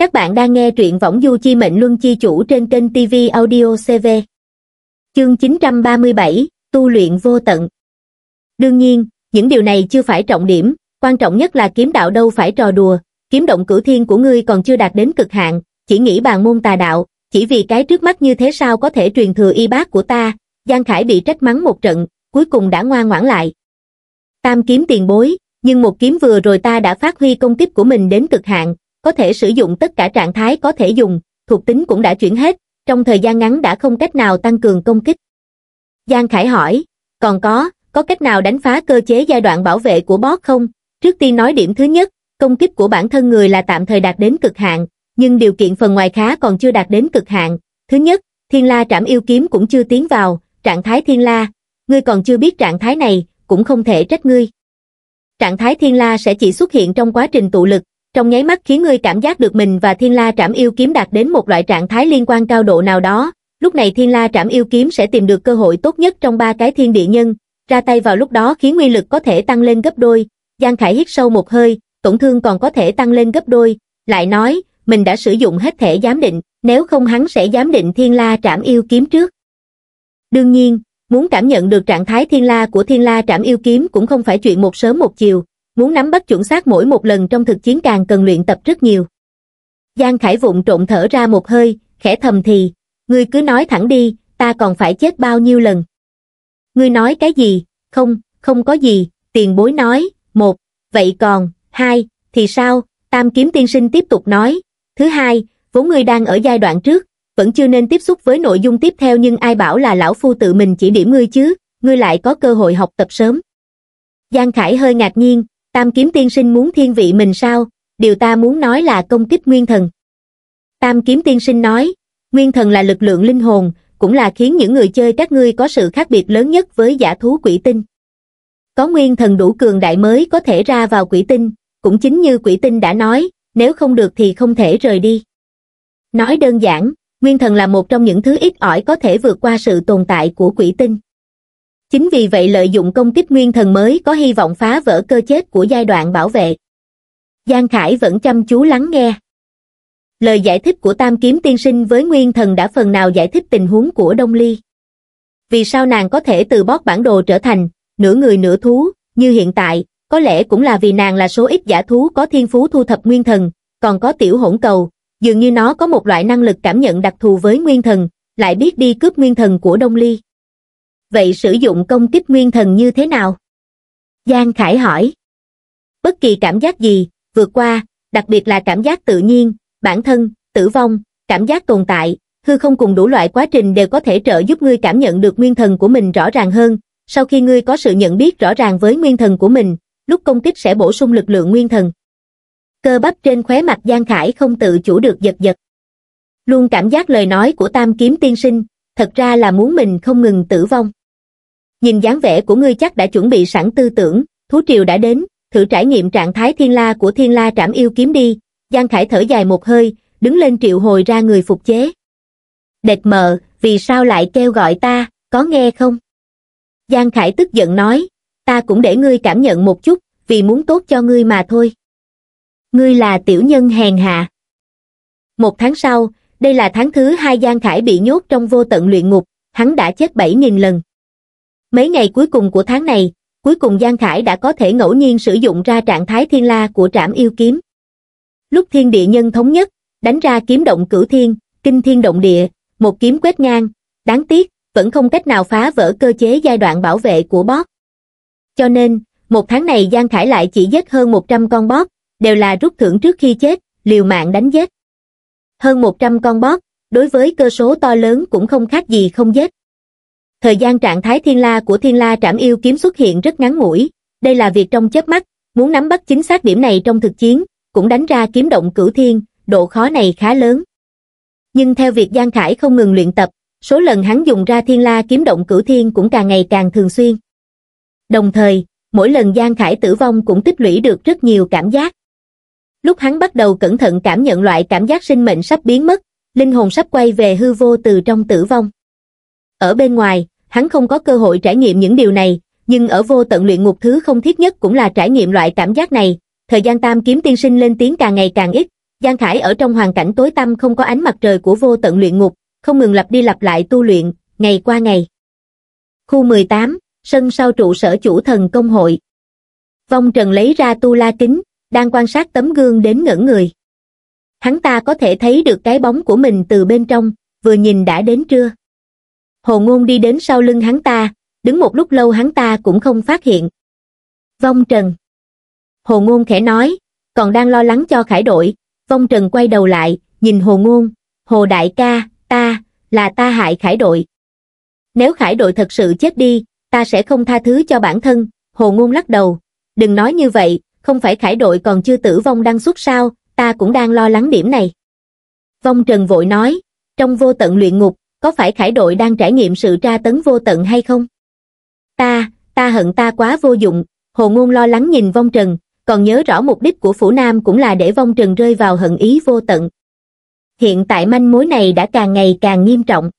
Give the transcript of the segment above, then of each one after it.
Các bạn đang nghe truyện Võng Du Chi Mệnh Luân Chi Chủ trên kênh TV Audio CV. Chương 937, Tu luyện vô tận. Đương nhiên, những điều này chưa phải trọng điểm, quan trọng nhất là kiếm đạo đâu phải trò đùa, kiếm động cử thiên của ngươi còn chưa đạt đến cực hạn, chỉ nghĩ bàn môn tà đạo, chỉ vì cái trước mắt như thế sao có thể truyền thừa y bác của ta, Giang Khải bị trách mắng một trận, cuối cùng đã ngoan ngoãn lại. Tam kiếm tiền bối, nhưng một kiếm vừa rồi ta đã phát huy công kích của mình đến cực hạn, có thể sử dụng tất cả trạng thái có thể dùng, thuộc tính cũng đã chuyển hết, trong thời gian ngắn đã không cách nào tăng cường công kích. Giang Khải hỏi, còn có, có cách nào đánh phá cơ chế giai đoạn bảo vệ của boss không? Trước tiên nói điểm thứ nhất, công kích của bản thân người là tạm thời đạt đến cực hạn, nhưng điều kiện phần ngoài khá còn chưa đạt đến cực hạn. Thứ nhất, thiên la trảm yêu kiếm cũng chưa tiến vào, trạng thái thiên la, ngươi còn chưa biết trạng thái này, cũng không thể trách ngươi. Trạng thái thiên la sẽ chỉ xuất hiện trong quá trình tụ lực, trong nháy mắt khiến ngươi cảm giác được mình và thiên la trảm yêu kiếm đạt đến một loại trạng thái liên quan cao độ nào đó, lúc này thiên la trảm yêu kiếm sẽ tìm được cơ hội tốt nhất trong ba cái thiên địa nhân, ra tay vào lúc đó khiến nguyên lực có thể tăng lên gấp đôi, Giang Khải hít sâu một hơi, tổn thương còn có thể tăng lên gấp đôi, lại nói, mình đã sử dụng hết thể giám định, nếu không hắn sẽ giám định thiên la trảm yêu kiếm trước. Đương nhiên, muốn cảm nhận được trạng thái thiên la của thiên la trảm yêu kiếm cũng không phải chuyện một sớm một chiều, muốn nắm bắt chuẩn xác mỗi một lần trong thực chiến càng cần luyện tập rất nhiều. Giang Khải vụng trộn thở ra một hơi, khẽ thầm thì, ngươi cứ nói thẳng đi, ta còn phải chết bao nhiêu lần. Ngươi nói cái gì, không, không có gì, tiền bối nói, một, vậy còn, hai, thì sao, tam kiếm tiên sinh tiếp tục nói, thứ hai, vốn ngươi đang ở giai đoạn trước, vẫn chưa nên tiếp xúc với nội dung tiếp theo nhưng ai bảo là lão phu tự mình chỉ điểm ngươi chứ, ngươi lại có cơ hội học tập sớm. Giang Khải hơi ngạc nhiên, tam kiếm tiên sinh muốn thiên vị mình sao điều ta muốn nói là công kích nguyên thần tam kiếm tiên sinh nói nguyên thần là lực lượng linh hồn cũng là khiến những người chơi các ngươi có sự khác biệt lớn nhất với giả thú quỷ tinh có nguyên thần đủ cường đại mới có thể ra vào quỷ tinh cũng chính như quỷ tinh đã nói nếu không được thì không thể rời đi nói đơn giản nguyên thần là một trong những thứ ít ỏi có thể vượt qua sự tồn tại của quỷ tinh chính vì vậy lợi dụng công kích nguyên thần mới có hy vọng phá vỡ cơ chết của giai đoạn bảo vệ giang khải vẫn chăm chú lắng nghe lời giải thích của tam kiếm tiên sinh với nguyên thần đã phần nào giải thích tình huống của đông ly vì sao nàng có thể từ bót bản đồ trở thành nửa người nửa thú như hiện tại có lẽ cũng là vì nàng là số ít giả thú có thiên phú thu thập nguyên thần còn có tiểu hỗn cầu dường như nó có một loại năng lực cảm nhận đặc thù với nguyên thần lại biết đi cướp nguyên thần của đông ly vậy sử dụng công kích nguyên thần như thế nào giang khải hỏi bất kỳ cảm giác gì vượt qua đặc biệt là cảm giác tự nhiên bản thân tử vong cảm giác tồn tại hư không cùng đủ loại quá trình đều có thể trợ giúp ngươi cảm nhận được nguyên thần của mình rõ ràng hơn sau khi ngươi có sự nhận biết rõ ràng với nguyên thần của mình lúc công kích sẽ bổ sung lực lượng nguyên thần cơ bắp trên khóe mặt giang khải không tự chủ được giật giật luôn cảm giác lời nói của tam kiếm tiên sinh thật ra là muốn mình không ngừng tử vong Nhìn dáng vẻ của ngươi chắc đã chuẩn bị sẵn tư tưởng, thú triều đã đến, thử trải nghiệm trạng thái thiên la của thiên la trảm yêu kiếm đi. Giang Khải thở dài một hơi, đứng lên triệu hồi ra người phục chế. Đệt mờ, vì sao lại kêu gọi ta, có nghe không? Giang Khải tức giận nói, ta cũng để ngươi cảm nhận một chút, vì muốn tốt cho ngươi mà thôi. Ngươi là tiểu nhân hèn hạ. Một tháng sau, đây là tháng thứ hai Giang Khải bị nhốt trong vô tận luyện ngục, hắn đã chết 7.000 lần. Mấy ngày cuối cùng của tháng này, cuối cùng Giang Khải đã có thể ngẫu nhiên sử dụng ra trạng thái thiên la của trảm yêu kiếm. Lúc thiên địa nhân thống nhất, đánh ra kiếm động cửu thiên, kinh thiên động địa, một kiếm quét ngang, đáng tiếc, vẫn không cách nào phá vỡ cơ chế giai đoạn bảo vệ của bóp. Cho nên, một tháng này Giang Khải lại chỉ giết hơn 100 con bóp, đều là rút thưởng trước khi chết, liều mạng đánh giết. Hơn 100 con bóp, đối với cơ số to lớn cũng không khác gì không giết. Thời gian trạng thái thiên la của thiên la trảm yêu kiếm xuất hiện rất ngắn ngủi, đây là việc trong chớp mắt, muốn nắm bắt chính xác điểm này trong thực chiến, cũng đánh ra kiếm động cửu thiên, độ khó này khá lớn. Nhưng theo việc Giang Khải không ngừng luyện tập, số lần hắn dùng ra thiên la kiếm động cửu thiên cũng càng ngày càng thường xuyên. Đồng thời, mỗi lần Giang Khải tử vong cũng tích lũy được rất nhiều cảm giác. Lúc hắn bắt đầu cẩn thận cảm nhận loại cảm giác sinh mệnh sắp biến mất, linh hồn sắp quay về hư vô từ trong tử vong. Ở bên ngoài, hắn không có cơ hội trải nghiệm những điều này, nhưng ở vô tận luyện ngục thứ không thiết nhất cũng là trải nghiệm loại cảm giác này. Thời gian tam kiếm tiên sinh lên tiếng càng ngày càng ít, Giang Khải ở trong hoàn cảnh tối tăm không có ánh mặt trời của vô tận luyện ngục, không ngừng lặp đi lặp lại tu luyện, ngày qua ngày. Khu 18, sân sau trụ sở chủ thần công hội. Vong Trần lấy ra tu la kính, đang quan sát tấm gương đến ngẩn người. Hắn ta có thể thấy được cái bóng của mình từ bên trong, vừa nhìn đã đến trưa hồ ngôn đi đến sau lưng hắn ta đứng một lúc lâu hắn ta cũng không phát hiện vong trần hồ ngôn khẽ nói còn đang lo lắng cho khải đội vong trần quay đầu lại nhìn hồ ngôn hồ đại ca ta là ta hại khải đội nếu khải đội thật sự chết đi ta sẽ không tha thứ cho bản thân hồ ngôn lắc đầu đừng nói như vậy không phải khải đội còn chưa tử vong đang suốt sao ta cũng đang lo lắng điểm này vong trần vội nói trong vô tận luyện ngục có phải khải đội đang trải nghiệm sự tra tấn vô tận hay không? Ta, ta hận ta quá vô dụng, hồ ngôn lo lắng nhìn vong trần, còn nhớ rõ mục đích của phủ nam cũng là để vong trần rơi vào hận ý vô tận. Hiện tại manh mối này đã càng ngày càng nghiêm trọng.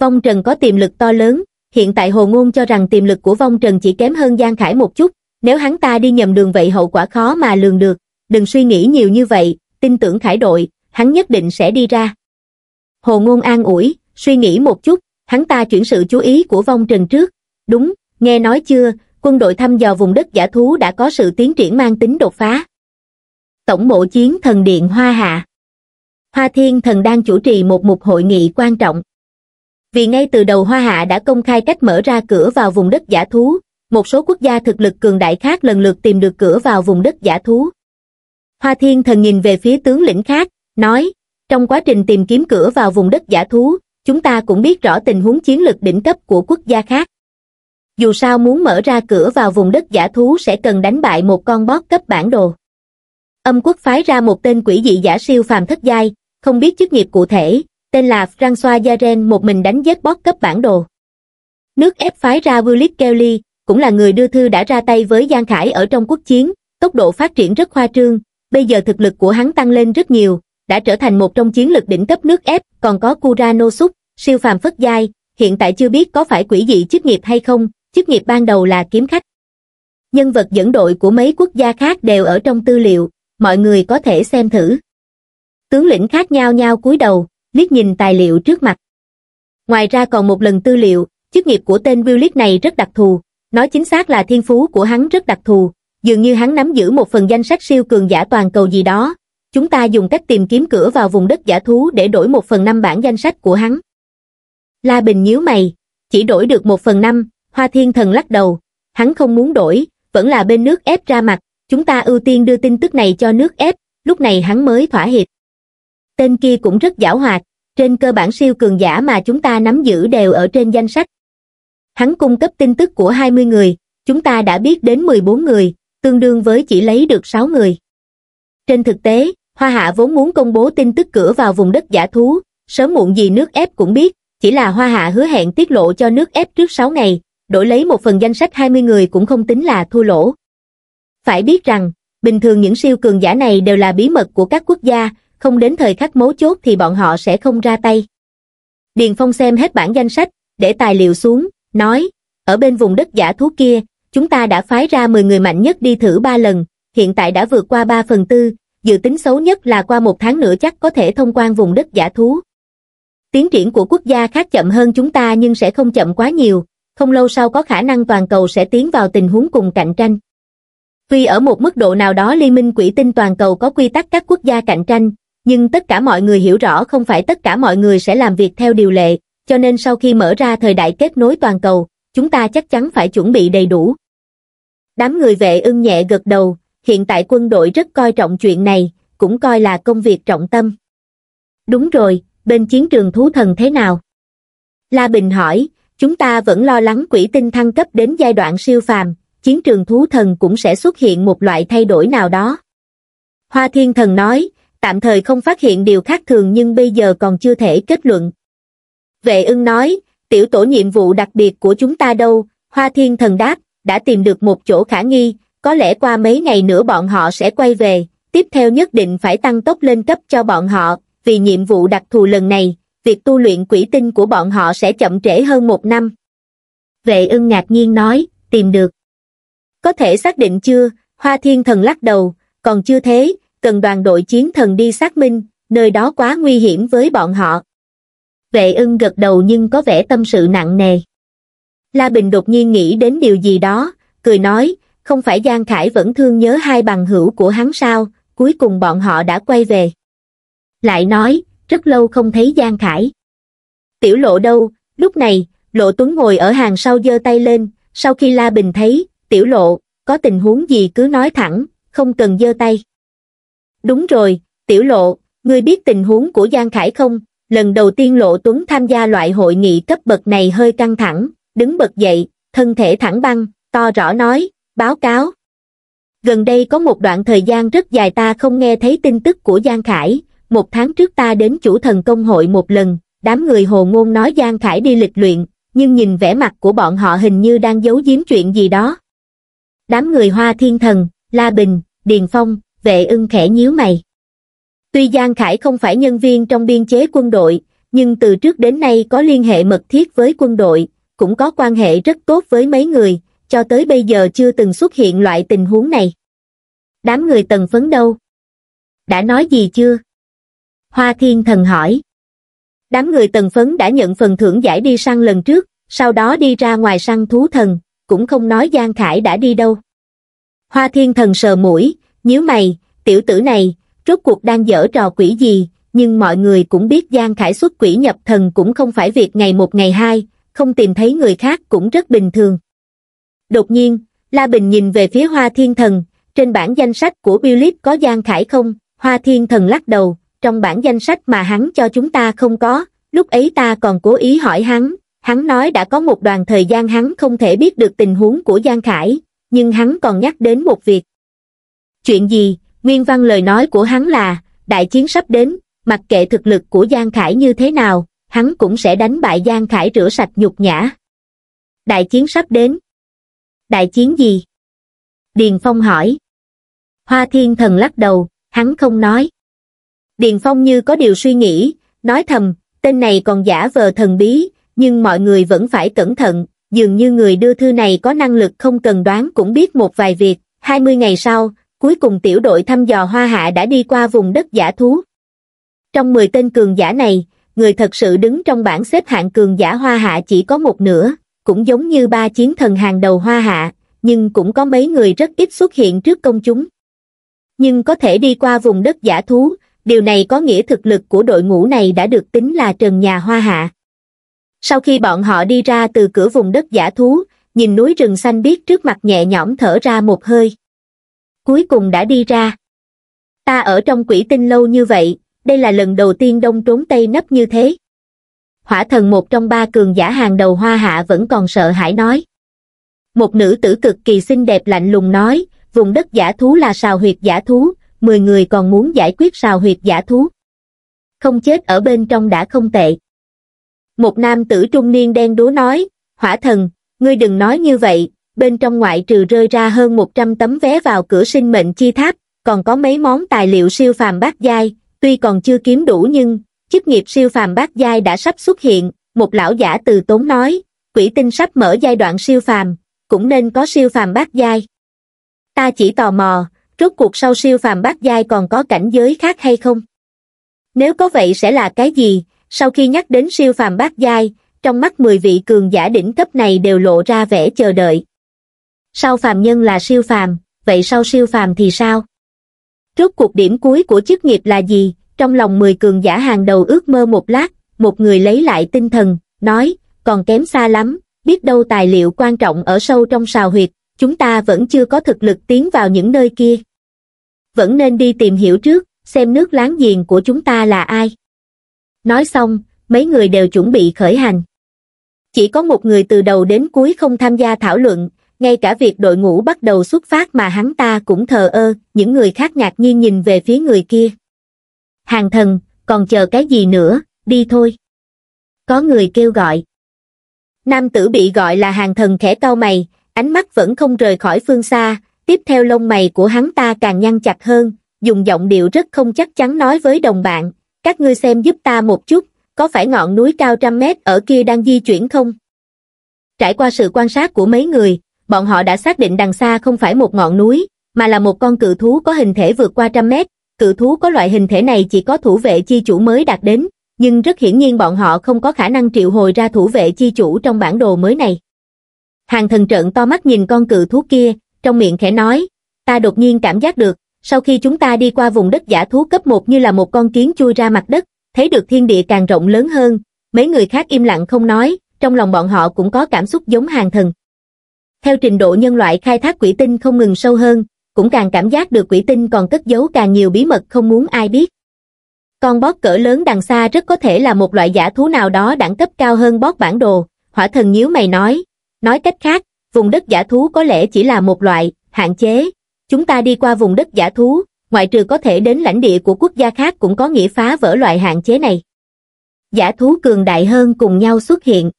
Vong trần có tiềm lực to lớn, hiện tại hồ ngôn cho rằng tiềm lực của vong trần chỉ kém hơn Giang Khải một chút, nếu hắn ta đi nhầm đường vậy hậu quả khó mà lường được, đừng suy nghĩ nhiều như vậy, tin tưởng Khải đội, hắn nhất định sẽ đi ra. Hồ ngôn an ủi, suy nghĩ một chút, hắn ta chuyển sự chú ý của vong trần trước. Đúng, nghe nói chưa, quân đội thăm dò vùng đất giả thú đã có sự tiến triển mang tính đột phá. Tổng bộ chiến thần điện Hoa Hạ Hoa Thiên Thần đang chủ trì một mục hội nghị quan trọng. Vì ngay từ đầu Hoa Hạ đã công khai cách mở ra cửa vào vùng đất giả thú, một số quốc gia thực lực cường đại khác lần lượt tìm được cửa vào vùng đất giả thú. Hoa Thiên Thần nhìn về phía tướng lĩnh khác, nói, trong quá trình tìm kiếm cửa vào vùng đất giả thú, chúng ta cũng biết rõ tình huống chiến lược đỉnh cấp của quốc gia khác. Dù sao muốn mở ra cửa vào vùng đất giả thú sẽ cần đánh bại một con bót cấp bản đồ. Âm quốc phái ra một tên quỷ dị giả siêu phàm thất giai, không biết chức nghiệp cụ thể, tên là François Yaren một mình đánh giết bót cấp bản đồ. Nước ép phái ra Willis Kelly, cũng là người đưa thư đã ra tay với Giang Khải ở trong quốc chiến, tốc độ phát triển rất khoa trương, bây giờ thực lực của hắn tăng lên rất nhiều, đã trở thành một trong chiến lực đỉnh cấp nước ép, còn có Kuranosuke, siêu phàm phất giai, hiện tại chưa biết có phải quỷ dị chức nghiệp hay không, chức nghiệp ban đầu là kiếm khách. Nhân vật dẫn đội của mấy quốc gia khác đều ở trong tư liệu, mọi người có thể xem thử. Tướng lĩnh khác nhau nhau cúi đầu, liếc nhìn tài liệu trước mặt. Ngoài ra còn một lần tư liệu, chức nghiệp của tên Willis này rất đặc thù, nói chính xác là thiên phú của hắn rất đặc thù, dường như hắn nắm giữ một phần danh sách siêu cường giả toàn cầu gì đó, chúng ta dùng cách tìm kiếm cửa vào vùng đất giả thú để đổi một phần năm bản danh sách của hắn. La Bình nhíu mày, chỉ đổi được một phần năm, Hoa Thiên Thần lắc đầu, hắn không muốn đổi, vẫn là bên nước ép ra mặt, chúng ta ưu tiên đưa tin tức này cho nước ép, lúc này hắn mới thỏa hiệp. Tên kia cũng rất giảo hoạt, trên cơ bản siêu cường giả mà chúng ta nắm giữ đều ở trên danh sách. Hắn cung cấp tin tức của 20 người, chúng ta đã biết đến 14 người, tương đương với chỉ lấy được 6 người. Trên thực tế, Hoa Hạ vốn muốn công bố tin tức cửa vào vùng đất giả thú, sớm muộn gì nước ép cũng biết, chỉ là Hoa Hạ hứa hẹn tiết lộ cho nước ép trước 6 ngày, đổi lấy một phần danh sách 20 người cũng không tính là thua lỗ. Phải biết rằng, bình thường những siêu cường giả này đều là bí mật của các quốc gia, không đến thời khắc mấu chốt thì bọn họ sẽ không ra tay. Điền Phong xem hết bản danh sách, để tài liệu xuống, nói, ở bên vùng đất giả thú kia, chúng ta đã phái ra 10 người mạnh nhất đi thử 3 lần, hiện tại đã vượt qua 3 phần tư, dự tính xấu nhất là qua một tháng nữa chắc có thể thông quan vùng đất giả thú. Tiến triển của quốc gia khác chậm hơn chúng ta nhưng sẽ không chậm quá nhiều, không lâu sau có khả năng toàn cầu sẽ tiến vào tình huống cùng cạnh tranh. Tuy ở một mức độ nào đó Liên minh quỹ tinh toàn cầu có quy tắc các quốc gia cạnh tranh, nhưng tất cả mọi người hiểu rõ không phải tất cả mọi người sẽ làm việc theo điều lệ, cho nên sau khi mở ra thời đại kết nối toàn cầu, chúng ta chắc chắn phải chuẩn bị đầy đủ. Đám người vệ ưng nhẹ gật đầu, hiện tại quân đội rất coi trọng chuyện này, cũng coi là công việc trọng tâm. Đúng rồi, bên chiến trường thú thần thế nào? La Bình hỏi, chúng ta vẫn lo lắng quỷ tinh thăng cấp đến giai đoạn siêu phàm, chiến trường thú thần cũng sẽ xuất hiện một loại thay đổi nào đó. Hoa Thiên Thần nói, tạm thời không phát hiện điều khác thường nhưng bây giờ còn chưa thể kết luận. Vệ ưng nói, tiểu tổ nhiệm vụ đặc biệt của chúng ta đâu, Hoa Thiên Thần đáp, đã tìm được một chỗ khả nghi, có lẽ qua mấy ngày nữa bọn họ sẽ quay về tiếp theo nhất định phải tăng tốc lên cấp cho bọn họ vì nhiệm vụ đặc thù lần này việc tu luyện quỷ tinh của bọn họ sẽ chậm trễ hơn một năm vệ ưng ngạc nhiên nói tìm được có thể xác định chưa hoa thiên thần lắc đầu còn chưa thế cần đoàn đội chiến thần đi xác minh nơi đó quá nguy hiểm với bọn họ vệ ưng gật đầu nhưng có vẻ tâm sự nặng nề la bình đột nhiên nghĩ đến điều gì đó cười nói không phải Giang Khải vẫn thương nhớ hai bằng hữu của hắn sao, cuối cùng bọn họ đã quay về. Lại nói, rất lâu không thấy Giang Khải. Tiểu lộ đâu, lúc này, lộ tuấn ngồi ở hàng sau giơ tay lên, sau khi La Bình thấy, tiểu lộ, có tình huống gì cứ nói thẳng, không cần giơ tay. Đúng rồi, tiểu lộ, ngươi biết tình huống của Giang Khải không? Lần đầu tiên lộ tuấn tham gia loại hội nghị cấp bậc này hơi căng thẳng, đứng bật dậy, thân thể thẳng băng, to rõ nói, báo cáo gần đây có một đoạn thời gian rất dài ta không nghe thấy tin tức của giang khải một tháng trước ta đến chủ thần công hội một lần đám người hồ ngôn nói giang khải đi lịch luyện nhưng nhìn vẻ mặt của bọn họ hình như đang giấu giếm chuyện gì đó đám người hoa thiên thần la bình điền phong vệ ưng khẽ nhíu mày tuy giang khải không phải nhân viên trong biên chế quân đội nhưng từ trước đến nay có liên hệ mật thiết với quân đội cũng có quan hệ rất tốt với mấy người cho tới bây giờ chưa từng xuất hiện loại tình huống này. Đám người tần phấn đâu? Đã nói gì chưa? Hoa Thiên Thần hỏi. Đám người tần phấn đã nhận phần thưởng giải đi săn lần trước, sau đó đi ra ngoài săn thú thần, cũng không nói Giang Khải đã đi đâu. Hoa Thiên Thần sờ mũi, nhíu mày, tiểu tử này, rốt cuộc đang dở trò quỷ gì, nhưng mọi người cũng biết Giang Khải xuất quỷ nhập thần cũng không phải việc ngày một ngày hai, không tìm thấy người khác cũng rất bình thường. Đột nhiên, La Bình nhìn về phía Hoa Thiên Thần, trên bản danh sách của Philip có Giang Khải không? Hoa Thiên Thần lắc đầu, trong bản danh sách mà hắn cho chúng ta không có, lúc ấy ta còn cố ý hỏi hắn, hắn nói đã có một đoạn thời gian hắn không thể biết được tình huống của Giang Khải, nhưng hắn còn nhắc đến một việc. Chuyện gì, nguyên văn lời nói của hắn là, đại chiến sắp đến, mặc kệ thực lực của Giang Khải như thế nào, hắn cũng sẽ đánh bại Giang Khải rửa sạch nhục nhã. Đại chiến sắp đến, đại chiến gì? Điền Phong hỏi. Hoa Thiên Thần lắc đầu, hắn không nói. Điền Phong như có điều suy nghĩ, nói thầm, tên này còn giả vờ thần bí, nhưng mọi người vẫn phải cẩn thận, dường như người đưa thư này có năng lực không cần đoán cũng biết một vài việc. 20 ngày sau, cuối cùng tiểu đội thăm dò Hoa Hạ đã đi qua vùng đất giả thú. Trong 10 tên cường giả này, người thật sự đứng trong bảng xếp hạng cường giả Hoa Hạ chỉ có một nửa, cũng giống như ba chiến thần hàng đầu hoa hạ, nhưng cũng có mấy người rất ít xuất hiện trước công chúng. Nhưng có thể đi qua vùng đất giả thú, điều này có nghĩa thực lực của đội ngũ này đã được tính là trần nhà hoa hạ. Sau khi bọn họ đi ra từ cửa vùng đất giả thú, nhìn núi rừng xanh biếc trước mặt nhẹ nhõm thở ra một hơi. Cuối cùng đã đi ra. Ta ở trong quỷ tinh lâu như vậy, đây là lần đầu tiên đông trốn tây nấp như thế hỏa thần một trong ba cường giả hàng đầu hoa hạ vẫn còn sợ hãi nói. Một nữ tử cực kỳ xinh đẹp lạnh lùng nói, vùng đất giả thú là sào huyệt giả thú, 10 người còn muốn giải quyết sào huyệt giả thú. Không chết ở bên trong đã không tệ. Một nam tử trung niên đen đúa nói, hỏa thần, ngươi đừng nói như vậy, bên trong ngoại trừ rơi ra hơn 100 tấm vé vào cửa sinh mệnh chi tháp, còn có mấy món tài liệu siêu phàm bát giai, tuy còn chưa kiếm đủ nhưng chức nghiệp siêu phàm bát giai đã sắp xuất hiện, một lão giả từ tốn nói, quỷ tinh sắp mở giai đoạn siêu phàm, cũng nên có siêu phàm bát giai. Ta chỉ tò mò, rốt cuộc sau siêu phàm bát giai còn có cảnh giới khác hay không? Nếu có vậy sẽ là cái gì? Sau khi nhắc đến siêu phàm bát giai, trong mắt 10 vị cường giả đỉnh cấp này đều lộ ra vẻ chờ đợi. Sau phàm nhân là siêu phàm, vậy sau siêu phàm thì sao? Rốt cuộc điểm cuối của chức nghiệp là gì? trong lòng 10 cường giả hàng đầu ước mơ một lát, một người lấy lại tinh thần, nói, còn kém xa lắm, biết đâu tài liệu quan trọng ở sâu trong sào huyệt, chúng ta vẫn chưa có thực lực tiến vào những nơi kia. Vẫn nên đi tìm hiểu trước, xem nước láng giềng của chúng ta là ai. Nói xong, mấy người đều chuẩn bị khởi hành. Chỉ có một người từ đầu đến cuối không tham gia thảo luận, ngay cả việc đội ngũ bắt đầu xuất phát mà hắn ta cũng thờ ơ, những người khác ngạc nhiên nhìn về phía người kia hàng thần còn chờ cái gì nữa đi thôi có người kêu gọi nam tử bị gọi là hàng thần khẽ cau mày ánh mắt vẫn không rời khỏi phương xa tiếp theo lông mày của hắn ta càng nhăn chặt hơn dùng giọng điệu rất không chắc chắn nói với đồng bạn các ngươi xem giúp ta một chút có phải ngọn núi cao trăm mét ở kia đang di chuyển không trải qua sự quan sát của mấy người bọn họ đã xác định đằng xa không phải một ngọn núi mà là một con cự thú có hình thể vượt qua trăm mét cự thú có loại hình thể này chỉ có thủ vệ chi chủ mới đạt đến, nhưng rất hiển nhiên bọn họ không có khả năng triệu hồi ra thủ vệ chi chủ trong bản đồ mới này. Hàng thần trợn to mắt nhìn con cự thú kia, trong miệng khẽ nói, ta đột nhiên cảm giác được, sau khi chúng ta đi qua vùng đất giả thú cấp 1 như là một con kiến chui ra mặt đất, thấy được thiên địa càng rộng lớn hơn, mấy người khác im lặng không nói, trong lòng bọn họ cũng có cảm xúc giống hàng thần. Theo trình độ nhân loại khai thác quỷ tinh không ngừng sâu hơn, cũng càng cảm giác được quỷ tinh còn cất giấu càng nhiều bí mật không muốn ai biết. Con bót cỡ lớn đằng xa rất có thể là một loại giả thú nào đó đẳng cấp cao hơn bót bản đồ, hỏa thần nhíu mày nói. Nói cách khác, vùng đất giả thú có lẽ chỉ là một loại, hạn chế. Chúng ta đi qua vùng đất giả thú, ngoại trừ có thể đến lãnh địa của quốc gia khác cũng có nghĩa phá vỡ loại hạn chế này. Giả thú cường đại hơn cùng nhau xuất hiện.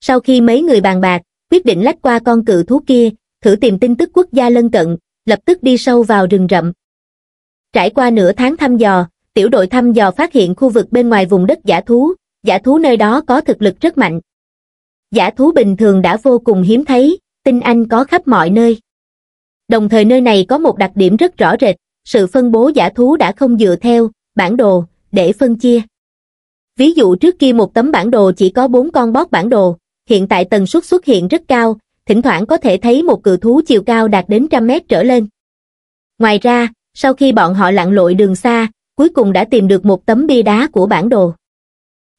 Sau khi mấy người bàn bạc, quyết định lách qua con cự thú kia, thử tìm tin tức quốc gia lân cận, lập tức đi sâu vào rừng rậm. Trải qua nửa tháng thăm dò, tiểu đội thăm dò phát hiện khu vực bên ngoài vùng đất giả thú, giả thú nơi đó có thực lực rất mạnh. Giả thú bình thường đã vô cùng hiếm thấy, tinh anh có khắp mọi nơi. Đồng thời nơi này có một đặc điểm rất rõ rệt, sự phân bố giả thú đã không dựa theo, bản đồ, để phân chia. Ví dụ trước kia một tấm bản đồ chỉ có 4 con bót bản đồ, hiện tại tần suất xuất hiện rất cao, thỉnh thoảng có thể thấy một cự thú chiều cao đạt đến trăm mét trở lên. Ngoài ra, sau khi bọn họ lặn lội đường xa, cuối cùng đã tìm được một tấm bia đá của bản đồ.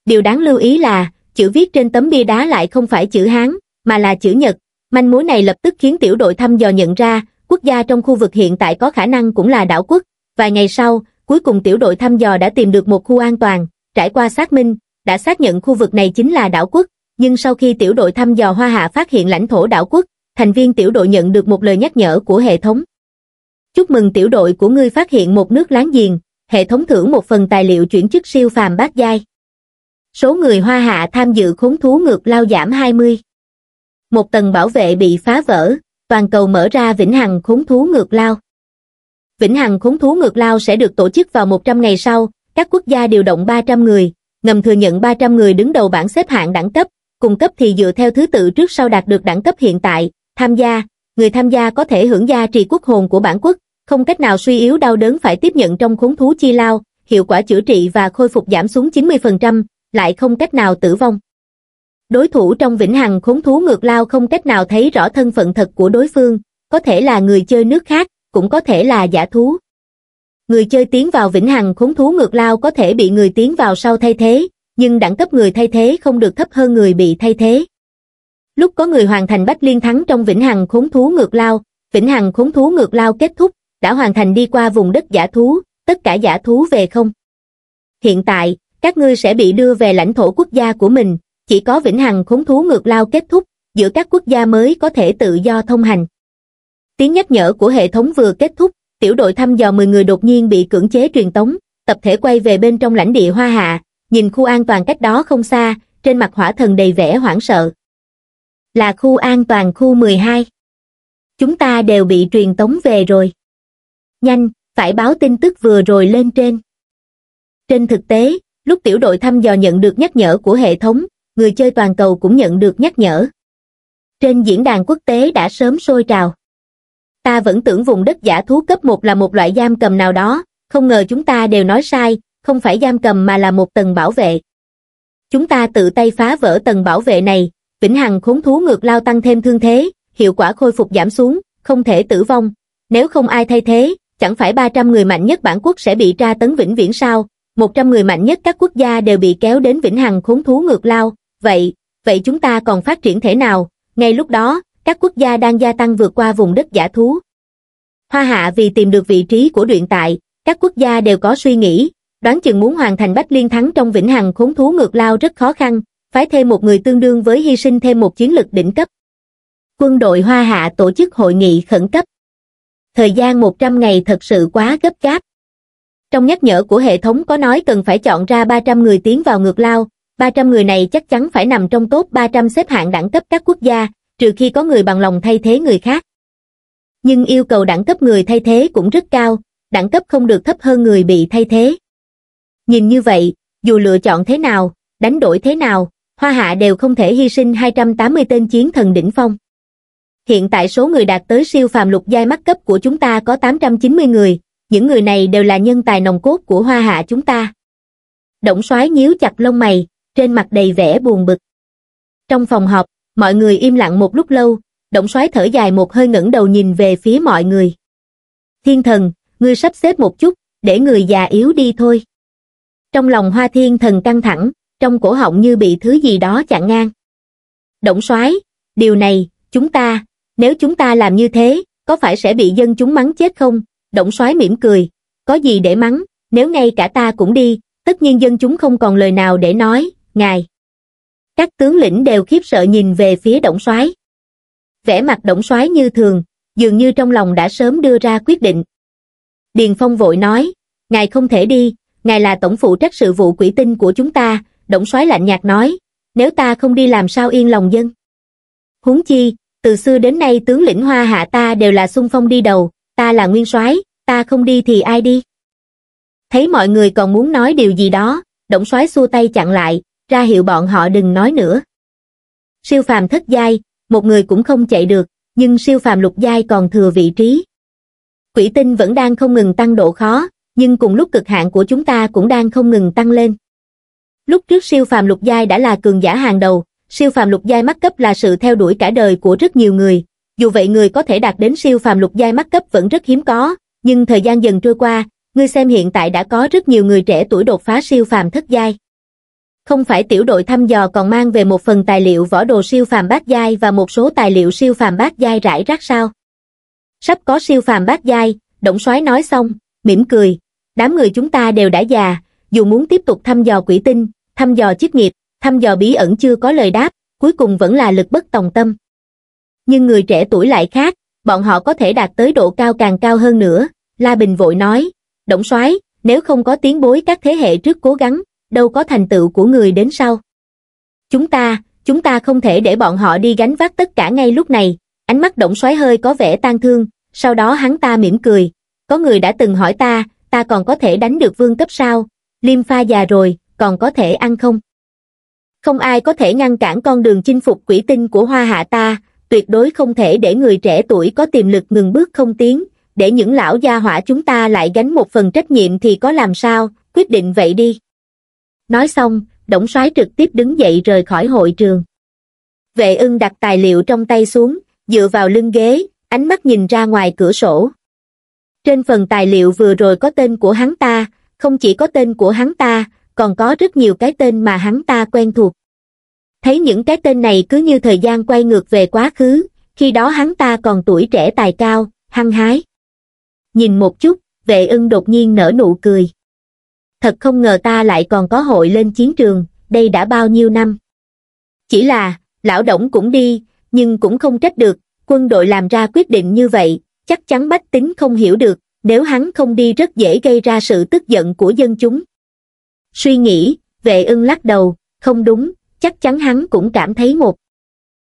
Điều đáng lưu ý là, chữ viết trên tấm bia đá lại không phải chữ Hán, mà là chữ Nhật. Manh mối này lập tức khiến tiểu đội thăm dò nhận ra, quốc gia trong khu vực hiện tại có khả năng cũng là đảo quốc. Vài ngày sau, cuối cùng tiểu đội thăm dò đã tìm được một khu an toàn, trải qua xác minh, đã xác nhận khu vực này chính là đảo quốc, nhưng sau khi tiểu đội thăm dò Hoa Hạ phát hiện lãnh thổ đảo quốc, thành viên tiểu đội nhận được một lời nhắc nhở của hệ thống. Chúc mừng tiểu đội của ngươi phát hiện một nước láng giềng, hệ thống thưởng một phần tài liệu chuyển chức siêu phàm bát giai. Số người Hoa Hạ tham dự khốn thú ngược lao giảm 20. Một tầng bảo vệ bị phá vỡ, toàn cầu mở ra vĩnh hằng khốn thú ngược lao. Vĩnh hằng khốn thú ngược lao sẽ được tổ chức vào 100 ngày sau, các quốc gia điều động 300 người, ngầm thừa nhận 300 người đứng đầu bảng xếp hạng đẳng cấp, cùng cấp thì dựa theo thứ tự trước sau đạt được đẳng cấp hiện tại, tham gia, người tham gia có thể hưởng gia trì quốc hồn của bản quốc, không cách nào suy yếu đau đớn phải tiếp nhận trong khốn thú chi lao, hiệu quả chữa trị và khôi phục giảm xuống 90%, lại không cách nào tử vong. Đối thủ trong vĩnh hằng khốn thú ngược lao không cách nào thấy rõ thân phận thật của đối phương, có thể là người chơi nước khác, cũng có thể là giả thú. Người chơi tiến vào vĩnh hằng khốn thú ngược lao có thể bị người tiến vào sau thay thế, nhưng đẳng cấp người thay thế không được thấp hơn người bị thay thế. Lúc có người hoàn thành bách liên thắng trong vĩnh hằng khốn thú ngược lao, vĩnh hằng khốn thú ngược lao kết thúc, đã hoàn thành đi qua vùng đất giả thú, tất cả giả thú về không. Hiện tại, các ngươi sẽ bị đưa về lãnh thổ quốc gia của mình, chỉ có vĩnh hằng khốn thú ngược lao kết thúc, giữa các quốc gia mới có thể tự do thông hành. Tiếng nhắc nhở của hệ thống vừa kết thúc, tiểu đội thăm dò 10 người đột nhiên bị cưỡng chế truyền tống, tập thể quay về bên trong lãnh địa Hoa Hạ, nhìn khu an toàn cách đó không xa trên mặt hỏa thần đầy vẻ hoảng sợ là khu an toàn khu 12. chúng ta đều bị truyền tống về rồi nhanh phải báo tin tức vừa rồi lên trên trên thực tế lúc tiểu đội thăm dò nhận được nhắc nhở của hệ thống người chơi toàn cầu cũng nhận được nhắc nhở trên diễn đàn quốc tế đã sớm sôi trào ta vẫn tưởng vùng đất giả thú cấp một là một loại giam cầm nào đó không ngờ chúng ta đều nói sai không phải giam cầm mà là một tầng bảo vệ. Chúng ta tự tay phá vỡ tầng bảo vệ này, vĩnh hằng khốn thú ngược lao tăng thêm thương thế, hiệu quả khôi phục giảm xuống, không thể tử vong. Nếu không ai thay thế, chẳng phải 300 người mạnh nhất bản quốc sẽ bị tra tấn vĩnh viễn sao, 100 người mạnh nhất các quốc gia đều bị kéo đến vĩnh hằng khốn thú ngược lao, vậy, vậy chúng ta còn phát triển thể nào? Ngay lúc đó, các quốc gia đang gia tăng vượt qua vùng đất giả thú. Hoa hạ vì tìm được vị trí của luyện tại, các quốc gia đều có suy nghĩ, đoán chừng muốn hoàn thành bách liên thắng trong vĩnh hằng khốn thú ngược lao rất khó khăn, phái thêm một người tương đương với hy sinh thêm một chiến lực đỉnh cấp. Quân đội Hoa Hạ tổ chức hội nghị khẩn cấp. Thời gian 100 ngày thật sự quá gấp gáp. Trong nhắc nhở của hệ thống có nói cần phải chọn ra 300 người tiến vào ngược lao, 300 người này chắc chắn phải nằm trong top 300 xếp hạng đẳng cấp các quốc gia, trừ khi có người bằng lòng thay thế người khác. Nhưng yêu cầu đẳng cấp người thay thế cũng rất cao, đẳng cấp không được thấp hơn người bị thay thế. Nhìn như vậy, dù lựa chọn thế nào, đánh đổi thế nào, Hoa Hạ đều không thể hy sinh 280 tên chiến thần đỉnh phong. Hiện tại số người đạt tới siêu phàm lục giai mắt cấp của chúng ta có 890 người, những người này đều là nhân tài nồng cốt của Hoa Hạ chúng ta. Động soái nhíu chặt lông mày, trên mặt đầy vẻ buồn bực. Trong phòng họp, mọi người im lặng một lúc lâu, động soái thở dài một hơi ngẩng đầu nhìn về phía mọi người. Thiên thần, ngươi sắp xếp một chút, để người già yếu đi thôi. Trong lòng hoa thiên thần căng thẳng, trong cổ họng như bị thứ gì đó chặn ngang. Động soái điều này, chúng ta, nếu chúng ta làm như thế, có phải sẽ bị dân chúng mắng chết không? Động soái mỉm cười, có gì để mắng, nếu ngay cả ta cũng đi, tất nhiên dân chúng không còn lời nào để nói, ngài. Các tướng lĩnh đều khiếp sợ nhìn về phía động soái Vẻ mặt động soái như thường, dường như trong lòng đã sớm đưa ra quyết định. Điền Phong vội nói, ngài không thể đi, ngài là tổng phụ trách sự vụ quỷ tinh của chúng ta, Động soái lạnh nhạt nói, nếu ta không đi làm sao yên lòng dân. Huống chi, từ xưa đến nay tướng lĩnh hoa hạ ta đều là xung phong đi đầu, ta là nguyên soái, ta không đi thì ai đi. Thấy mọi người còn muốn nói điều gì đó, Động soái xua tay chặn lại, ra hiệu bọn họ đừng nói nữa. Siêu phàm thất giai, một người cũng không chạy được, nhưng siêu phàm lục giai còn thừa vị trí. Quỷ tinh vẫn đang không ngừng tăng độ khó, nhưng cùng lúc cực hạn của chúng ta cũng đang không ngừng tăng lên lúc trước siêu phàm lục giai đã là cường giả hàng đầu siêu phàm lục giai mắt cấp là sự theo đuổi cả đời của rất nhiều người dù vậy người có thể đạt đến siêu phàm lục giai mắt cấp vẫn rất hiếm có nhưng thời gian dần trôi qua ngươi xem hiện tại đã có rất nhiều người trẻ tuổi đột phá siêu phàm thất giai không phải tiểu đội thăm dò còn mang về một phần tài liệu võ đồ siêu phàm bát giai và một số tài liệu siêu phàm bát giai rải rác sao sắp có siêu phàm bát giai Đổng soái nói xong mỉm cười đám người chúng ta đều đã già dù muốn tiếp tục thăm dò quỷ tinh thăm dò chiếc nghiệp thăm dò bí ẩn chưa có lời đáp cuối cùng vẫn là lực bất tòng tâm nhưng người trẻ tuổi lại khác bọn họ có thể đạt tới độ cao càng cao hơn nữa la bình vội nói động soái nếu không có tiến bối các thế hệ trước cố gắng đâu có thành tựu của người đến sau chúng ta chúng ta không thể để bọn họ đi gánh vác tất cả ngay lúc này ánh mắt động soái hơi có vẻ tan thương sau đó hắn ta mỉm cười có người đã từng hỏi ta ta còn có thể đánh được vương cấp sao, liêm pha già rồi, còn có thể ăn không? Không ai có thể ngăn cản con đường chinh phục quỷ tinh của hoa hạ ta, tuyệt đối không thể để người trẻ tuổi có tiềm lực ngừng bước không tiến, để những lão gia hỏa chúng ta lại gánh một phần trách nhiệm thì có làm sao, quyết định vậy đi. Nói xong, Đổng Soái trực tiếp đứng dậy rời khỏi hội trường. Vệ ưng đặt tài liệu trong tay xuống, dựa vào lưng ghế, ánh mắt nhìn ra ngoài cửa sổ. Trên phần tài liệu vừa rồi có tên của hắn ta, không chỉ có tên của hắn ta, còn có rất nhiều cái tên mà hắn ta quen thuộc. Thấy những cái tên này cứ như thời gian quay ngược về quá khứ, khi đó hắn ta còn tuổi trẻ tài cao, hăng hái. Nhìn một chút, vệ ưng đột nhiên nở nụ cười. Thật không ngờ ta lại còn có hội lên chiến trường, đây đã bao nhiêu năm. Chỉ là, lão động cũng đi, nhưng cũng không trách được, quân đội làm ra quyết định như vậy, chắc chắn bách tính không hiểu được nếu hắn không đi rất dễ gây ra sự tức giận của dân chúng suy nghĩ vệ ưng lắc đầu không đúng chắc chắn hắn cũng cảm thấy một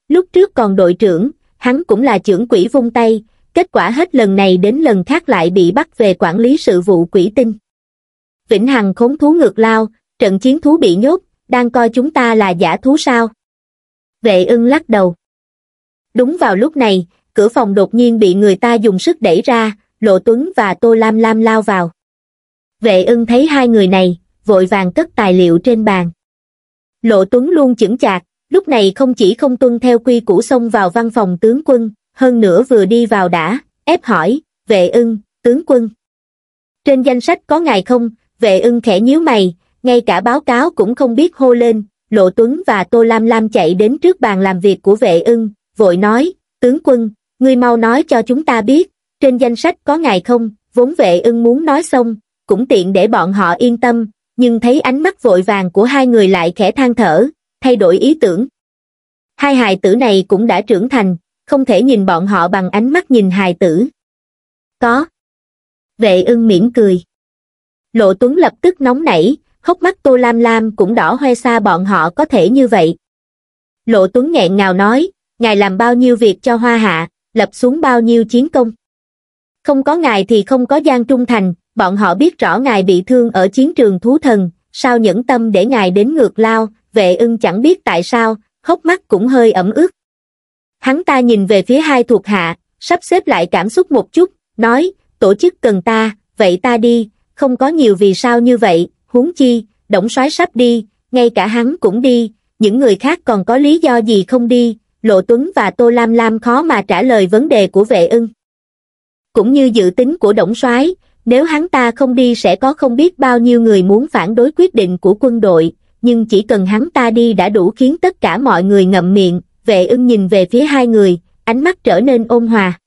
lúc trước còn đội trưởng hắn cũng là trưởng quỹ vung tay kết quả hết lần này đến lần khác lại bị bắt về quản lý sự vụ quỷ tinh vĩnh hằng khốn thú ngược lao trận chiến thú bị nhốt đang coi chúng ta là giả thú sao vệ ưng lắc đầu đúng vào lúc này cửa phòng đột nhiên bị người ta dùng sức đẩy ra, Lộ Tuấn và Tô Lam Lam lao vào. Vệ ưng thấy hai người này, vội vàng cất tài liệu trên bàn. Lộ Tuấn luôn chững chạc, lúc này không chỉ không tuân theo quy củ xông vào văn phòng tướng quân, hơn nữa vừa đi vào đã, ép hỏi, vệ ưng, tướng quân. Trên danh sách có ngài không, vệ ưng khẽ nhíu mày, ngay cả báo cáo cũng không biết hô lên, Lộ Tuấn và Tô Lam Lam chạy đến trước bàn làm việc của vệ ưng, vội nói, tướng quân, ngươi mau nói cho chúng ta biết, trên danh sách có ngài không, vốn vệ ưng muốn nói xong, cũng tiện để bọn họ yên tâm, nhưng thấy ánh mắt vội vàng của hai người lại khẽ than thở, thay đổi ý tưởng. Hai hài tử này cũng đã trưởng thành, không thể nhìn bọn họ bằng ánh mắt nhìn hài tử. Có. Vệ ưng mỉm cười. Lộ Tuấn lập tức nóng nảy, hốc mắt Tô Lam Lam cũng đỏ hoe xa bọn họ có thể như vậy. Lộ Tuấn nghẹn ngào nói, ngài làm bao nhiêu việc cho hoa hạ, lập xuống bao nhiêu chiến công không có ngài thì không có giang trung thành bọn họ biết rõ ngài bị thương ở chiến trường thú thần sao nhẫn tâm để ngài đến ngược lao vệ ưng chẳng biết tại sao hốc mắt cũng hơi ẩm ướt hắn ta nhìn về phía hai thuộc hạ sắp xếp lại cảm xúc một chút nói tổ chức cần ta vậy ta đi không có nhiều vì sao như vậy huống chi đổng soái sắp đi ngay cả hắn cũng đi những người khác còn có lý do gì không đi lộ tuấn và tô lam lam khó mà trả lời vấn đề của vệ ưng cũng như dự tính của đổng soái nếu hắn ta không đi sẽ có không biết bao nhiêu người muốn phản đối quyết định của quân đội nhưng chỉ cần hắn ta đi đã đủ khiến tất cả mọi người ngậm miệng vệ ưng nhìn về phía hai người ánh mắt trở nên ôn hòa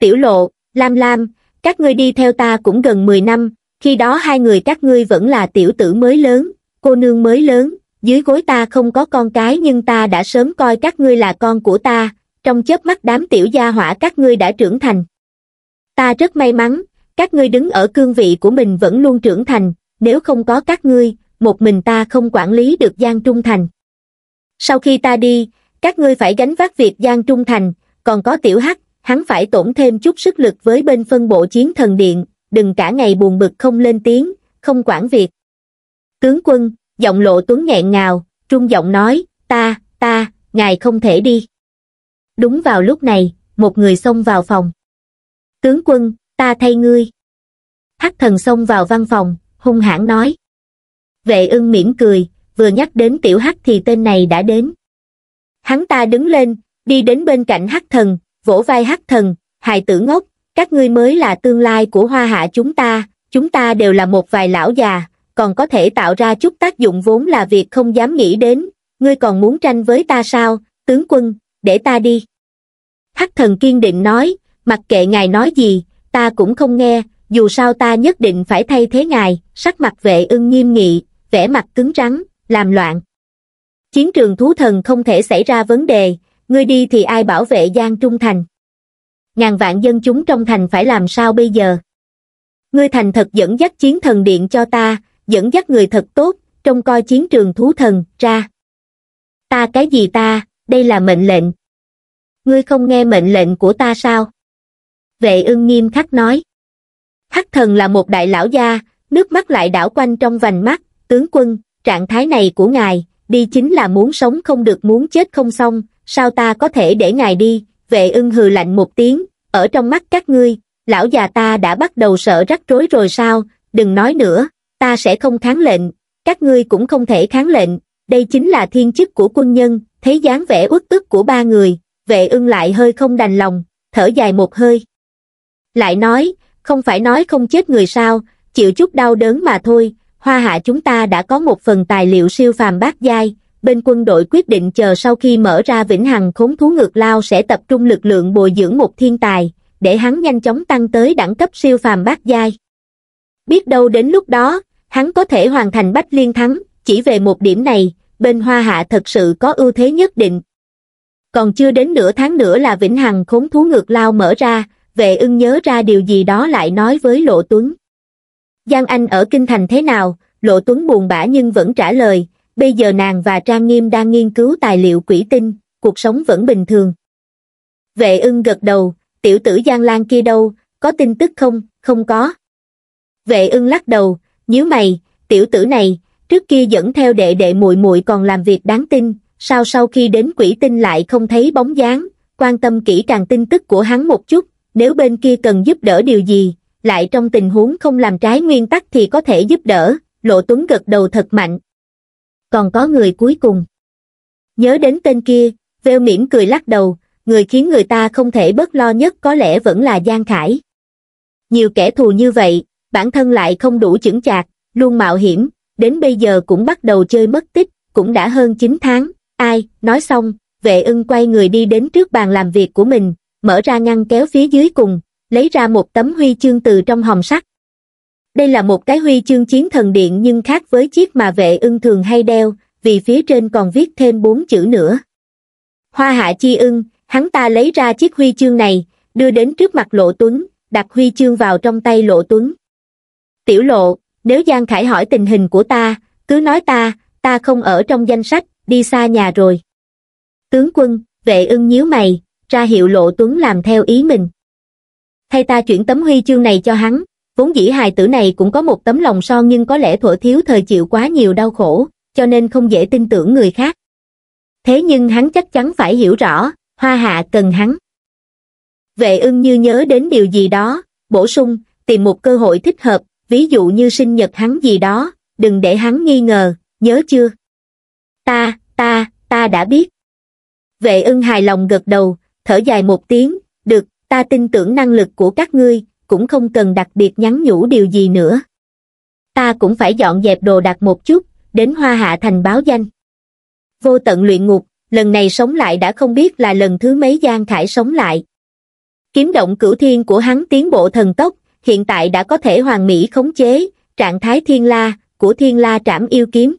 tiểu lộ lam lam các ngươi đi theo ta cũng gần mười năm khi đó hai người các ngươi vẫn là tiểu tử mới lớn cô nương mới lớn dưới gối ta không có con cái nhưng ta đã sớm coi các ngươi là con của ta trong chớp mắt đám tiểu gia hỏa các ngươi đã trưởng thành ta rất may mắn các ngươi đứng ở cương vị của mình vẫn luôn trưởng thành nếu không có các ngươi một mình ta không quản lý được giang trung thành sau khi ta đi các ngươi phải gánh vác việc giang trung thành còn có tiểu hắc hắn phải tổn thêm chút sức lực với bên phân bộ chiến thần điện đừng cả ngày buồn bực không lên tiếng không quản việc tướng quân giọng lộ tuấn nghẹn ngào, trung giọng nói, ta, ta, ngài không thể đi. Đúng vào lúc này, một người xông vào phòng. Tướng quân, ta thay ngươi. Hắc thần xông vào văn phòng, hung hãn nói. Vệ ưng mỉm cười, vừa nhắc đến tiểu hắc thì tên này đã đến. Hắn ta đứng lên, đi đến bên cạnh hắc thần, vỗ vai hắc thần, hài tử ngốc, các ngươi mới là tương lai của hoa hạ chúng ta, chúng ta đều là một vài lão già, còn có thể tạo ra chút tác dụng vốn là việc không dám nghĩ đến, ngươi còn muốn tranh với ta sao, tướng quân, để ta đi. Hắc thần kiên định nói, mặc kệ ngài nói gì, ta cũng không nghe, dù sao ta nhất định phải thay thế ngài, sắc mặt vệ ưng nghiêm nghị, vẻ mặt cứng rắn, làm loạn. Chiến trường thú thần không thể xảy ra vấn đề, ngươi đi thì ai bảo vệ Giang Trung Thành. Ngàn vạn dân chúng trong thành phải làm sao bây giờ? Ngươi thành thật dẫn dắt chiến thần điện cho ta, dẫn dắt người thật tốt trông coi chiến trường thú thần ra ta cái gì ta đây là mệnh lệnh ngươi không nghe mệnh lệnh của ta sao vệ ưng nghiêm khắc nói hắc thần là một đại lão gia nước mắt lại đảo quanh trong vành mắt tướng quân trạng thái này của ngài đi chính là muốn sống không được muốn chết không xong sao ta có thể để ngài đi vệ ưng hừ lạnh một tiếng ở trong mắt các ngươi lão già ta đã bắt đầu sợ rắc rối rồi sao đừng nói nữa ta sẽ không kháng lệnh, các ngươi cũng không thể kháng lệnh, đây chính là thiên chức của quân nhân, thấy dáng vẻ uất ức của ba người, vệ ưng lại hơi không đành lòng, thở dài một hơi. Lại nói, không phải nói không chết người sao, chịu chút đau đớn mà thôi, hoa hạ chúng ta đã có một phần tài liệu siêu phàm bát giai, bên quân đội quyết định chờ sau khi mở ra vĩnh hằng khốn thú ngược lao sẽ tập trung lực lượng bồi dưỡng một thiên tài, để hắn nhanh chóng tăng tới đẳng cấp siêu phàm bát giai. Biết đâu đến lúc đó, hắn có thể hoàn thành bách liên thắng, chỉ về một điểm này, bên hoa hạ thật sự có ưu thế nhất định. Còn chưa đến nửa tháng nữa là Vĩnh Hằng khốn thú ngược lao mở ra, vệ ưng nhớ ra điều gì đó lại nói với Lộ Tuấn. Giang Anh ở Kinh Thành thế nào? Lộ Tuấn buồn bã nhưng vẫn trả lời, bây giờ nàng và Trang Nghiêm đang nghiên cứu tài liệu quỷ tinh, cuộc sống vẫn bình thường. Vệ ưng gật đầu, tiểu tử Giang Lan kia đâu, có tin tức không, không có. Vệ ưng lắc đầu, nhíu mày, tiểu tử này, trước kia dẫn theo đệ đệ muội muội còn làm việc đáng tin, sao sau khi đến quỷ tinh lại không thấy bóng dáng, quan tâm kỹ càng tin tức của hắn một chút, nếu bên kia cần giúp đỡ điều gì, lại trong tình huống không làm trái nguyên tắc thì có thể giúp đỡ, Lộ Tuấn gật đầu thật mạnh. Còn có người cuối cùng. Nhớ đến tên kia, veo mỉm cười lắc đầu, người khiến người ta không thể bớt lo nhất có lẽ vẫn là Giang Khải. Nhiều kẻ thù như vậy, bản thân lại không đủ chững chạc, luôn mạo hiểm, đến bây giờ cũng bắt đầu chơi mất tích, cũng đã hơn 9 tháng, ai, nói xong, vệ ưng quay người đi đến trước bàn làm việc của mình, mở ra ngăn kéo phía dưới cùng, lấy ra một tấm huy chương từ trong hòm sắt. Đây là một cái huy chương chiến thần điện nhưng khác với chiếc mà vệ ưng thường hay đeo, vì phía trên còn viết thêm bốn chữ nữa. Hoa hạ chi ưng, hắn ta lấy ra chiếc huy chương này, đưa đến trước mặt Lộ Tuấn, đặt huy chương vào trong tay Lộ Tuấn. Tiểu lộ, nếu Giang Khải hỏi tình hình của ta, cứ nói ta, ta không ở trong danh sách, đi xa nhà rồi. Tướng quân, vệ ưng nhíu mày, ra hiệu lộ tuấn làm theo ý mình. Thay ta chuyển tấm huy chương này cho hắn, vốn dĩ hài tử này cũng có một tấm lòng son nhưng có lẽ thuở thiếu thời chịu quá nhiều đau khổ, cho nên không dễ tin tưởng người khác. Thế nhưng hắn chắc chắn phải hiểu rõ, hoa hạ cần hắn. Vệ ưng như nhớ đến điều gì đó, bổ sung, tìm một cơ hội thích hợp, ví dụ như sinh nhật hắn gì đó, đừng để hắn nghi ngờ, nhớ chưa? Ta, ta, ta đã biết. Vệ ưng hài lòng gật đầu, thở dài một tiếng, được, ta tin tưởng năng lực của các ngươi, cũng không cần đặc biệt nhắn nhủ điều gì nữa. Ta cũng phải dọn dẹp đồ đạc một chút, đến Hoa Hạ Thành báo danh. Vô tận luyện ngục, lần này sống lại đã không biết là lần thứ mấy Giang Khải sống lại. Kiếm động cửu thiên của hắn tiến bộ thần tốc, hiện tại đã có thể hoàn mỹ khống chế trạng thái thiên la của thiên la trảm yêu kiếm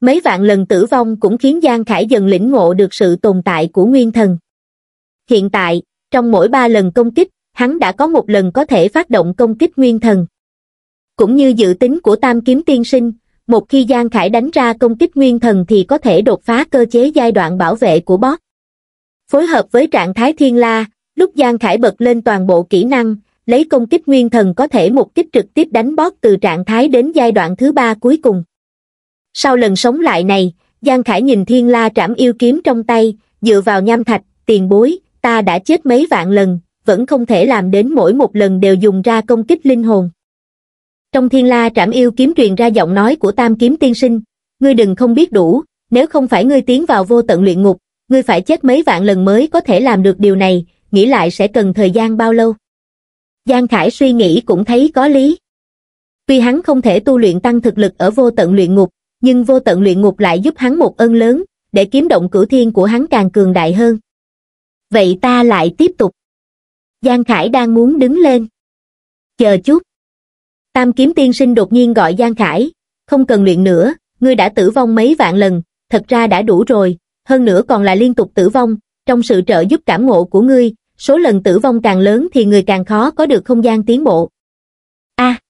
mấy vạn lần tử vong cũng khiến giang khải dần lĩnh ngộ được sự tồn tại của nguyên thần hiện tại trong mỗi ba lần công kích hắn đã có một lần có thể phát động công kích nguyên thần cũng như dự tính của tam kiếm tiên sinh một khi giang khải đánh ra công kích nguyên thần thì có thể đột phá cơ chế giai đoạn bảo vệ của boss phối hợp với trạng thái thiên la lúc giang khải bật lên toàn bộ kỹ năng lấy công kích nguyên thần có thể một kích trực tiếp đánh bót từ trạng thái đến giai đoạn thứ ba cuối cùng sau lần sống lại này giang khải nhìn thiên la trảm yêu kiếm trong tay dựa vào nham thạch tiền bối ta đã chết mấy vạn lần vẫn không thể làm đến mỗi một lần đều dùng ra công kích linh hồn trong thiên la trảm yêu kiếm truyền ra giọng nói của tam kiếm tiên sinh ngươi đừng không biết đủ nếu không phải ngươi tiến vào vô tận luyện ngục ngươi phải chết mấy vạn lần mới có thể làm được điều này nghĩ lại sẽ cần thời gian bao lâu Giang Khải suy nghĩ cũng thấy có lý. Tuy hắn không thể tu luyện tăng thực lực ở vô tận luyện ngục, nhưng vô tận luyện ngục lại giúp hắn một ân lớn, để kiếm động cửu thiên của hắn càng cường đại hơn. Vậy ta lại tiếp tục. Giang Khải đang muốn đứng lên. Chờ chút. Tam kiếm tiên sinh đột nhiên gọi Giang Khải, không cần luyện nữa, ngươi đã tử vong mấy vạn lần, thật ra đã đủ rồi, hơn nữa còn là liên tục tử vong, trong sự trợ giúp cảm ngộ của ngươi, số lần tử vong càng lớn thì người càng khó có được không gian tiến bộ. a à,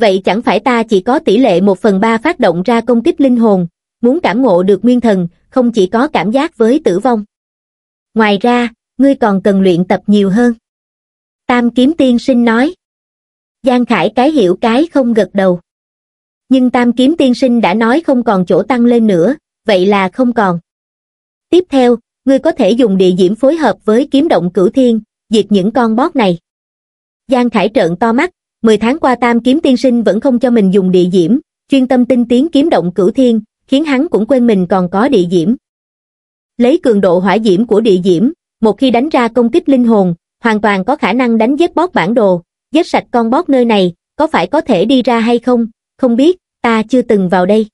Vậy chẳng phải ta chỉ có tỷ lệ 1 phần 3 phát động ra công kích linh hồn, muốn cảm ngộ được nguyên thần, không chỉ có cảm giác với tử vong. Ngoài ra, ngươi còn cần luyện tập nhiều hơn. Tam kiếm tiên sinh nói. Giang Khải cái hiểu cái không gật đầu. Nhưng Tam kiếm tiên sinh đã nói không còn chỗ tăng lên nữa, vậy là không còn. Tiếp theo, ngươi có thể dùng địa diễm phối hợp với kiếm động cửu thiên, diệt những con bót này. Giang Khải trợn to mắt, 10 tháng qua tam kiếm tiên sinh vẫn không cho mình dùng địa diễm, chuyên tâm tinh tiến kiếm động cửu thiên, khiến hắn cũng quên mình còn có địa diễm. Lấy cường độ hỏa diễm của địa diễm, một khi đánh ra công kích linh hồn, hoàn toàn có khả năng đánh giết bót bản đồ, giết sạch con bót nơi này, có phải có thể đi ra hay không, không biết, ta chưa từng vào đây.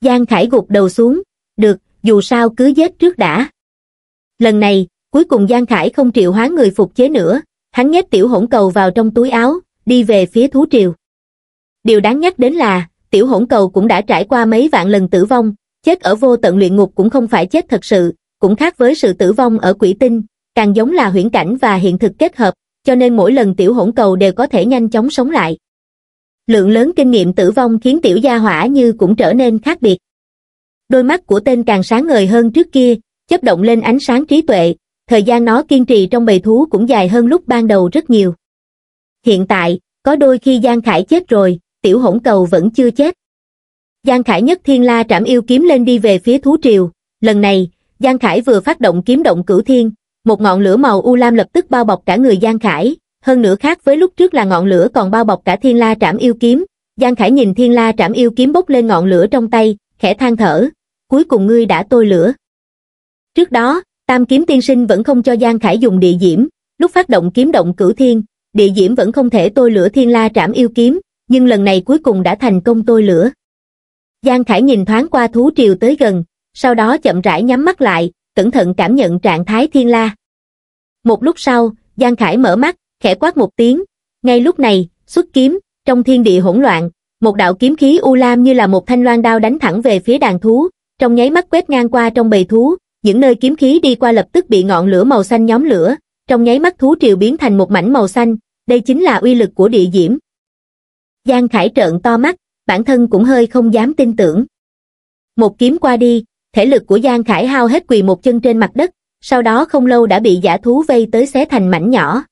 Giang Khải gục đầu xuống, được, dù sao cứ giết trước đã. Lần này, cuối cùng Giang Khải không triệu hóa người phục chế nữa, hắn nhét tiểu hỗn cầu vào trong túi áo, đi về phía thú triều. Điều đáng nhắc đến là, tiểu hỗn cầu cũng đã trải qua mấy vạn lần tử vong, chết ở vô tận luyện ngục cũng không phải chết thật sự, cũng khác với sự tử vong ở quỷ tinh, càng giống là huyễn cảnh và hiện thực kết hợp, cho nên mỗi lần tiểu hỗn cầu đều có thể nhanh chóng sống lại. Lượng lớn kinh nghiệm tử vong khiến tiểu gia hỏa như cũng trở nên khác biệt. Đôi mắt của tên càng sáng ngời hơn trước kia, chấp động lên ánh sáng trí tuệ, thời gian nó kiên trì trong bầy thú cũng dài hơn lúc ban đầu rất nhiều. Hiện tại, có đôi khi Giang Khải chết rồi, tiểu hỗn cầu vẫn chưa chết. Giang Khải nhất thiên la trảm yêu kiếm lên đi về phía thú triều, lần này, Giang Khải vừa phát động kiếm động cửu thiên, một ngọn lửa màu u lam lập tức bao bọc cả người Giang Khải, hơn nữa khác với lúc trước là ngọn lửa còn bao bọc cả thiên la trảm yêu kiếm. Giang Khải nhìn thiên la trảm yêu kiếm bốc lên ngọn lửa trong tay, khẽ than thở, cuối cùng ngươi đã tôi lửa. Trước đó, Tam Kiếm Tiên Sinh vẫn không cho Giang Khải dùng địa diễm, lúc phát động kiếm động cử thiên, địa diễm vẫn không thể tôi lửa thiên la trảm yêu kiếm, nhưng lần này cuối cùng đã thành công tôi lửa. Giang Khải nhìn thoáng qua thú triều tới gần, sau đó chậm rãi nhắm mắt lại, cẩn thận cảm nhận trạng thái thiên la. Một lúc sau, Giang Khải mở mắt, khẽ quát một tiếng, ngay lúc này, xuất kiếm, trong thiên địa hỗn loạn, một đạo kiếm khí u lam như là một thanh loan đao đánh thẳng về phía đàn thú, trong nháy mắt quét ngang qua trong bầy thú, những nơi kiếm khí đi qua lập tức bị ngọn lửa màu xanh nhóm lửa, trong nháy mắt thú triều biến thành một mảnh màu xanh, đây chính là uy lực của địa diễm. Giang Khải trợn to mắt, bản thân cũng hơi không dám tin tưởng. Một kiếm qua đi, thể lực của Giang Khải hao hết quỳ một chân trên mặt đất, sau đó không lâu đã bị giả thú vây tới xé thành mảnh nhỏ.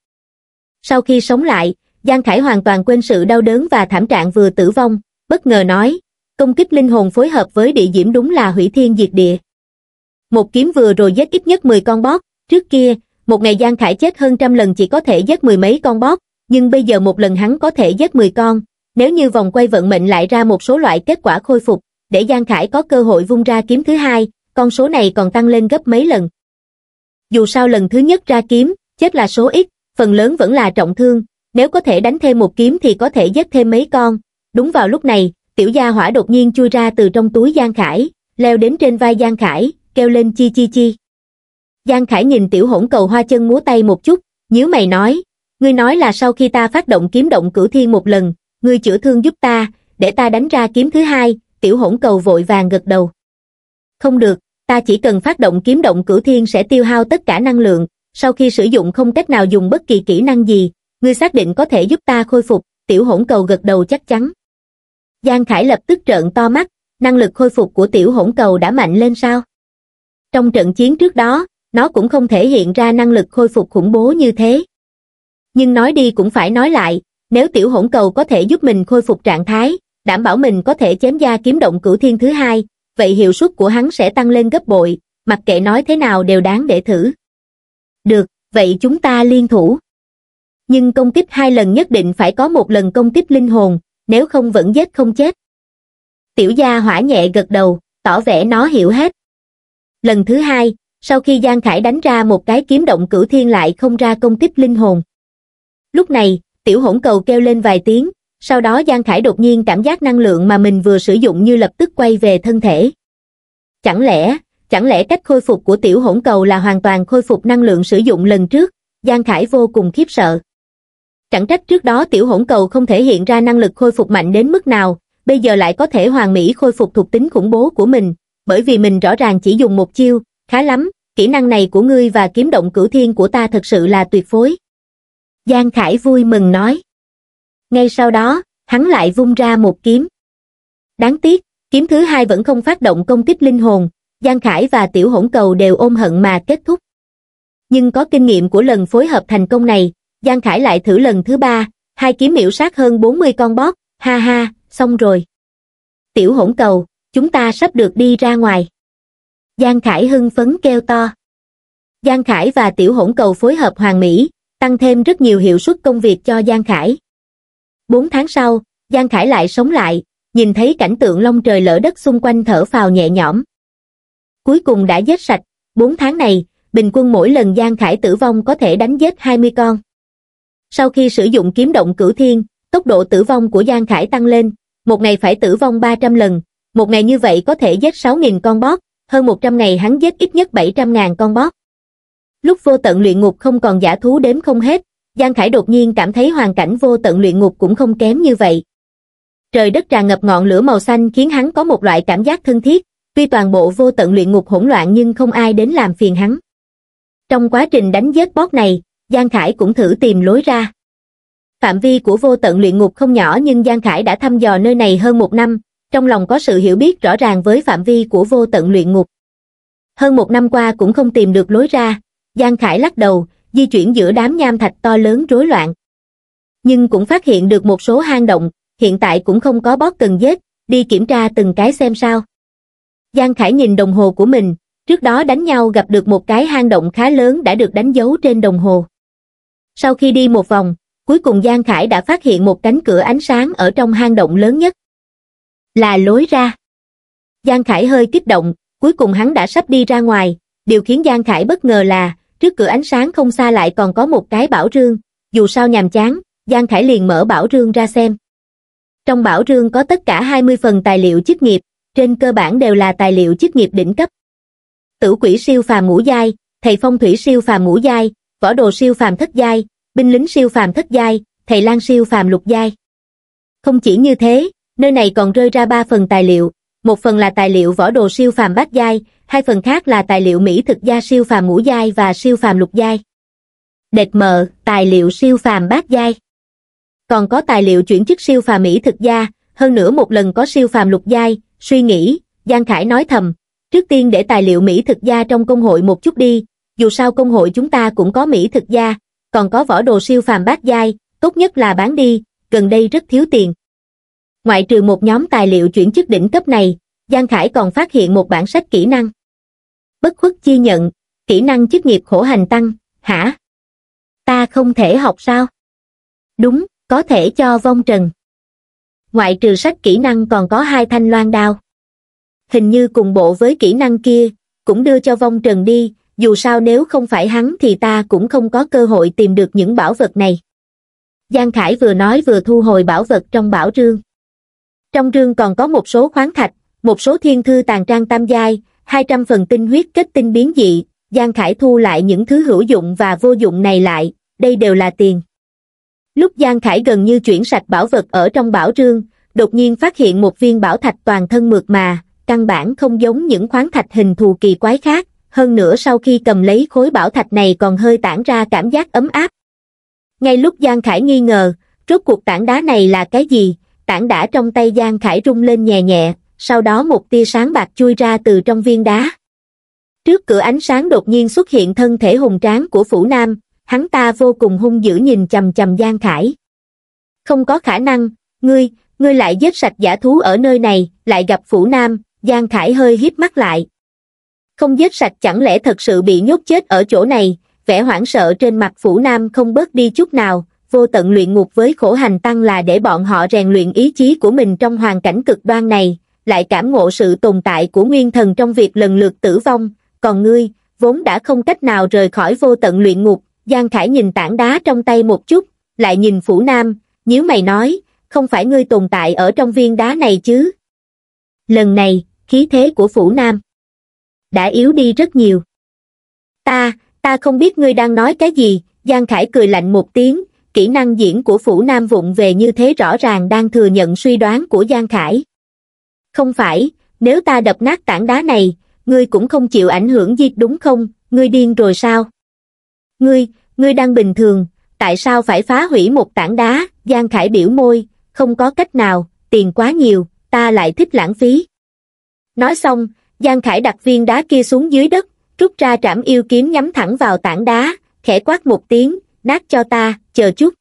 Sau khi sống lại, Giang Khải hoàn toàn quên sự đau đớn và thảm trạng vừa tử vong, bất ngờ nói, công kích linh hồn phối hợp với địa diễm đúng là hủy thiên diệt địa một kiếm vừa rồi giết ít nhất mười con bót. trước kia một ngày giang khải chết hơn trăm lần chỉ có thể giết mười mấy con bót. nhưng bây giờ một lần hắn có thể giết mười con nếu như vòng quay vận mệnh lại ra một số loại kết quả khôi phục để giang khải có cơ hội vung ra kiếm thứ hai con số này còn tăng lên gấp mấy lần dù sao lần thứ nhất ra kiếm chết là số ít phần lớn vẫn là trọng thương nếu có thể đánh thêm một kiếm thì có thể giết thêm mấy con đúng vào lúc này tiểu gia hỏa đột nhiên chui ra từ trong túi giang khải leo đến trên vai giang khải kêu lên chi chi chi. Giang Khải nhìn tiểu hỗn cầu hoa chân múa tay một chút, nhíu mày nói, ngươi nói là sau khi ta phát động kiếm động cửu thiên một lần, ngươi chữa thương giúp ta, để ta đánh ra kiếm thứ hai, tiểu hỗn cầu vội vàng gật đầu. Không được, ta chỉ cần phát động kiếm động cửu thiên sẽ tiêu hao tất cả năng lượng, sau khi sử dụng không cách nào dùng bất kỳ kỹ năng gì, ngươi xác định có thể giúp ta khôi phục, tiểu hỗn cầu gật đầu chắc chắn. Giang Khải lập tức trợn to mắt, năng lực khôi phục của tiểu hỗn cầu đã mạnh lên sao? trong trận chiến trước đó nó cũng không thể hiện ra năng lực khôi phục khủng bố như thế nhưng nói đi cũng phải nói lại nếu tiểu hỗn cầu có thể giúp mình khôi phục trạng thái đảm bảo mình có thể chém gia kiếm động cửu thiên thứ hai vậy hiệu suất của hắn sẽ tăng lên gấp bội mặc kệ nói thế nào đều đáng để thử được vậy chúng ta liên thủ nhưng công kích hai lần nhất định phải có một lần công kích linh hồn nếu không vẫn giết không chết tiểu gia hỏa nhẹ gật đầu tỏ vẻ nó hiểu hết lần thứ hai sau khi giang khải đánh ra một cái kiếm động cửu thiên lại không ra công kích linh hồn lúc này tiểu hỗn cầu kêu lên vài tiếng sau đó giang khải đột nhiên cảm giác năng lượng mà mình vừa sử dụng như lập tức quay về thân thể chẳng lẽ chẳng lẽ cách khôi phục của tiểu hỗn cầu là hoàn toàn khôi phục năng lượng sử dụng lần trước giang khải vô cùng khiếp sợ chẳng trách trước đó tiểu hỗn cầu không thể hiện ra năng lực khôi phục mạnh đến mức nào bây giờ lại có thể hoàn mỹ khôi phục thuộc tính khủng bố của mình bởi vì mình rõ ràng chỉ dùng một chiêu, khá lắm, kỹ năng này của ngươi và kiếm động cửu thiên của ta thật sự là tuyệt phối. Giang Khải vui mừng nói. Ngay sau đó, hắn lại vung ra một kiếm. Đáng tiếc, kiếm thứ hai vẫn không phát động công kích linh hồn, Giang Khải và Tiểu Hỗn Cầu đều ôm hận mà kết thúc. Nhưng có kinh nghiệm của lần phối hợp thành công này, Giang Khải lại thử lần thứ ba, hai kiếm miễu sát hơn 40 con bót ha ha, xong rồi. Tiểu Hỗn Cầu, chúng ta sắp được đi ra ngoài giang khải hưng phấn kêu to giang khải và tiểu hỗn cầu phối hợp hoàn mỹ tăng thêm rất nhiều hiệu suất công việc cho giang khải bốn tháng sau giang khải lại sống lại nhìn thấy cảnh tượng long trời lở đất xung quanh thở phào nhẹ nhõm cuối cùng đã giết sạch bốn tháng này bình quân mỗi lần giang khải tử vong có thể đánh giết 20 con sau khi sử dụng kiếm động cửu thiên tốc độ tử vong của giang khải tăng lên một ngày phải tử vong 300 lần một ngày như vậy có thể giết 6.000 con bót, hơn 100 ngày hắn giết ít nhất 700.000 con bót. Lúc vô tận luyện ngục không còn giả thú đếm không hết, Giang Khải đột nhiên cảm thấy hoàn cảnh vô tận luyện ngục cũng không kém như vậy. Trời đất tràn ngập ngọn lửa màu xanh khiến hắn có một loại cảm giác thân thiết, tuy toàn bộ vô tận luyện ngục hỗn loạn nhưng không ai đến làm phiền hắn. Trong quá trình đánh giết bót này, Giang Khải cũng thử tìm lối ra. Phạm vi của vô tận luyện ngục không nhỏ nhưng Giang Khải đã thăm dò nơi này hơn một năm, trong lòng có sự hiểu biết rõ ràng với phạm vi của vô tận luyện ngục. Hơn một năm qua cũng không tìm được lối ra, Giang Khải lắc đầu, di chuyển giữa đám nham thạch to lớn rối loạn. Nhưng cũng phát hiện được một số hang động, hiện tại cũng không có bót cần giết, đi kiểm tra từng cái xem sao. Giang Khải nhìn đồng hồ của mình, trước đó đánh nhau gặp được một cái hang động khá lớn đã được đánh dấu trên đồng hồ. Sau khi đi một vòng, cuối cùng Giang Khải đã phát hiện một cánh cửa ánh sáng ở trong hang động lớn nhất là lối ra. Giang Khải hơi kích động, cuối cùng hắn đã sắp đi ra ngoài, điều khiến Giang Khải bất ngờ là, trước cửa ánh sáng không xa lại còn có một cái bảo rương, dù sao nhàm chán, Giang Khải liền mở bảo rương ra xem. Trong bảo rương có tất cả 20 phần tài liệu chức nghiệp, trên cơ bản đều là tài liệu chức nghiệp đỉnh cấp. Tử quỷ siêu phàm ngũ giai, thầy phong thủy siêu phàm ngũ giai, võ đồ siêu phàm thất giai, binh lính siêu phàm thất giai, thầy lang siêu phàm lục giai. Không chỉ như thế, Nơi này còn rơi ra ba phần tài liệu, một phần là tài liệu võ đồ siêu phàm bát giai, hai phần khác là tài liệu mỹ thực gia siêu phàm ngũ giai và siêu phàm lục giai. Đệt mờ, tài liệu siêu phàm bát giai. Còn có tài liệu chuyển chức siêu phàm mỹ thực gia, hơn nữa một lần có siêu phàm lục giai, suy nghĩ, Giang Khải nói thầm, trước tiên để tài liệu mỹ thực gia trong công hội một chút đi, dù sao công hội chúng ta cũng có mỹ thực gia, còn có võ đồ siêu phàm bát giai, tốt nhất là bán đi, gần đây rất thiếu tiền ngoại trừ một nhóm tài liệu chuyển chức đỉnh cấp này giang khải còn phát hiện một bản sách kỹ năng bất khuất chi nhận kỹ năng chức nghiệp khổ hành tăng hả ta không thể học sao đúng có thể cho vong trần ngoại trừ sách kỹ năng còn có hai thanh loan đao hình như cùng bộ với kỹ năng kia cũng đưa cho vong trần đi dù sao nếu không phải hắn thì ta cũng không có cơ hội tìm được những bảo vật này giang khải vừa nói vừa thu hồi bảo vật trong bảo trương trong rương còn có một số khoáng thạch, một số thiên thư tàn trang tam giai, 200 phần tinh huyết kết tinh biến dị, Giang Khải thu lại những thứ hữu dụng và vô dụng này lại, đây đều là tiền. Lúc Giang Khải gần như chuyển sạch bảo vật ở trong bảo trương, đột nhiên phát hiện một viên bảo thạch toàn thân mượt mà, căn bản không giống những khoáng thạch hình thù kỳ quái khác, hơn nữa sau khi cầm lấy khối bảo thạch này còn hơi tản ra cảm giác ấm áp. Ngay lúc Giang Khải nghi ngờ, rốt cuộc tảng đá này là cái gì, tảng đá trong tay Giang Khải rung lên nhẹ nhẹ, sau đó một tia sáng bạc chui ra từ trong viên đá. Trước cửa ánh sáng đột nhiên xuất hiện thân thể hùng tráng của Phủ Nam, hắn ta vô cùng hung dữ nhìn chầm chầm Giang Khải. Không có khả năng, ngươi, ngươi lại giết sạch giả thú ở nơi này, lại gặp Phủ Nam, Giang Khải hơi híp mắt lại. Không giết sạch chẳng lẽ thật sự bị nhốt chết ở chỗ này, vẻ hoảng sợ trên mặt Phủ Nam không bớt đi chút nào, vô tận luyện ngục với khổ hành tăng là để bọn họ rèn luyện ý chí của mình trong hoàn cảnh cực đoan này, lại cảm ngộ sự tồn tại của nguyên thần trong việc lần lượt tử vong, còn ngươi, vốn đã không cách nào rời khỏi vô tận luyện ngục, Giang Khải nhìn tảng đá trong tay một chút, lại nhìn Phủ Nam, nhíu mày nói, không phải ngươi tồn tại ở trong viên đá này chứ. Lần này, khí thế của Phủ Nam đã yếu đi rất nhiều. Ta, ta không biết ngươi đang nói cái gì, Giang Khải cười lạnh một tiếng, kỹ năng diễn của Phủ Nam vụng về như thế rõ ràng đang thừa nhận suy đoán của Giang Khải. Không phải, nếu ta đập nát tảng đá này, ngươi cũng không chịu ảnh hưởng gì đúng không, ngươi điên rồi sao? Ngươi, ngươi đang bình thường, tại sao phải phá hủy một tảng đá, Giang Khải biểu môi, không có cách nào, tiền quá nhiều, ta lại thích lãng phí. Nói xong, Giang Khải đặt viên đá kia xuống dưới đất, rút ra trảm yêu kiếm nhắm thẳng vào tảng đá, khẽ quát một tiếng, nát cho ta chờ chút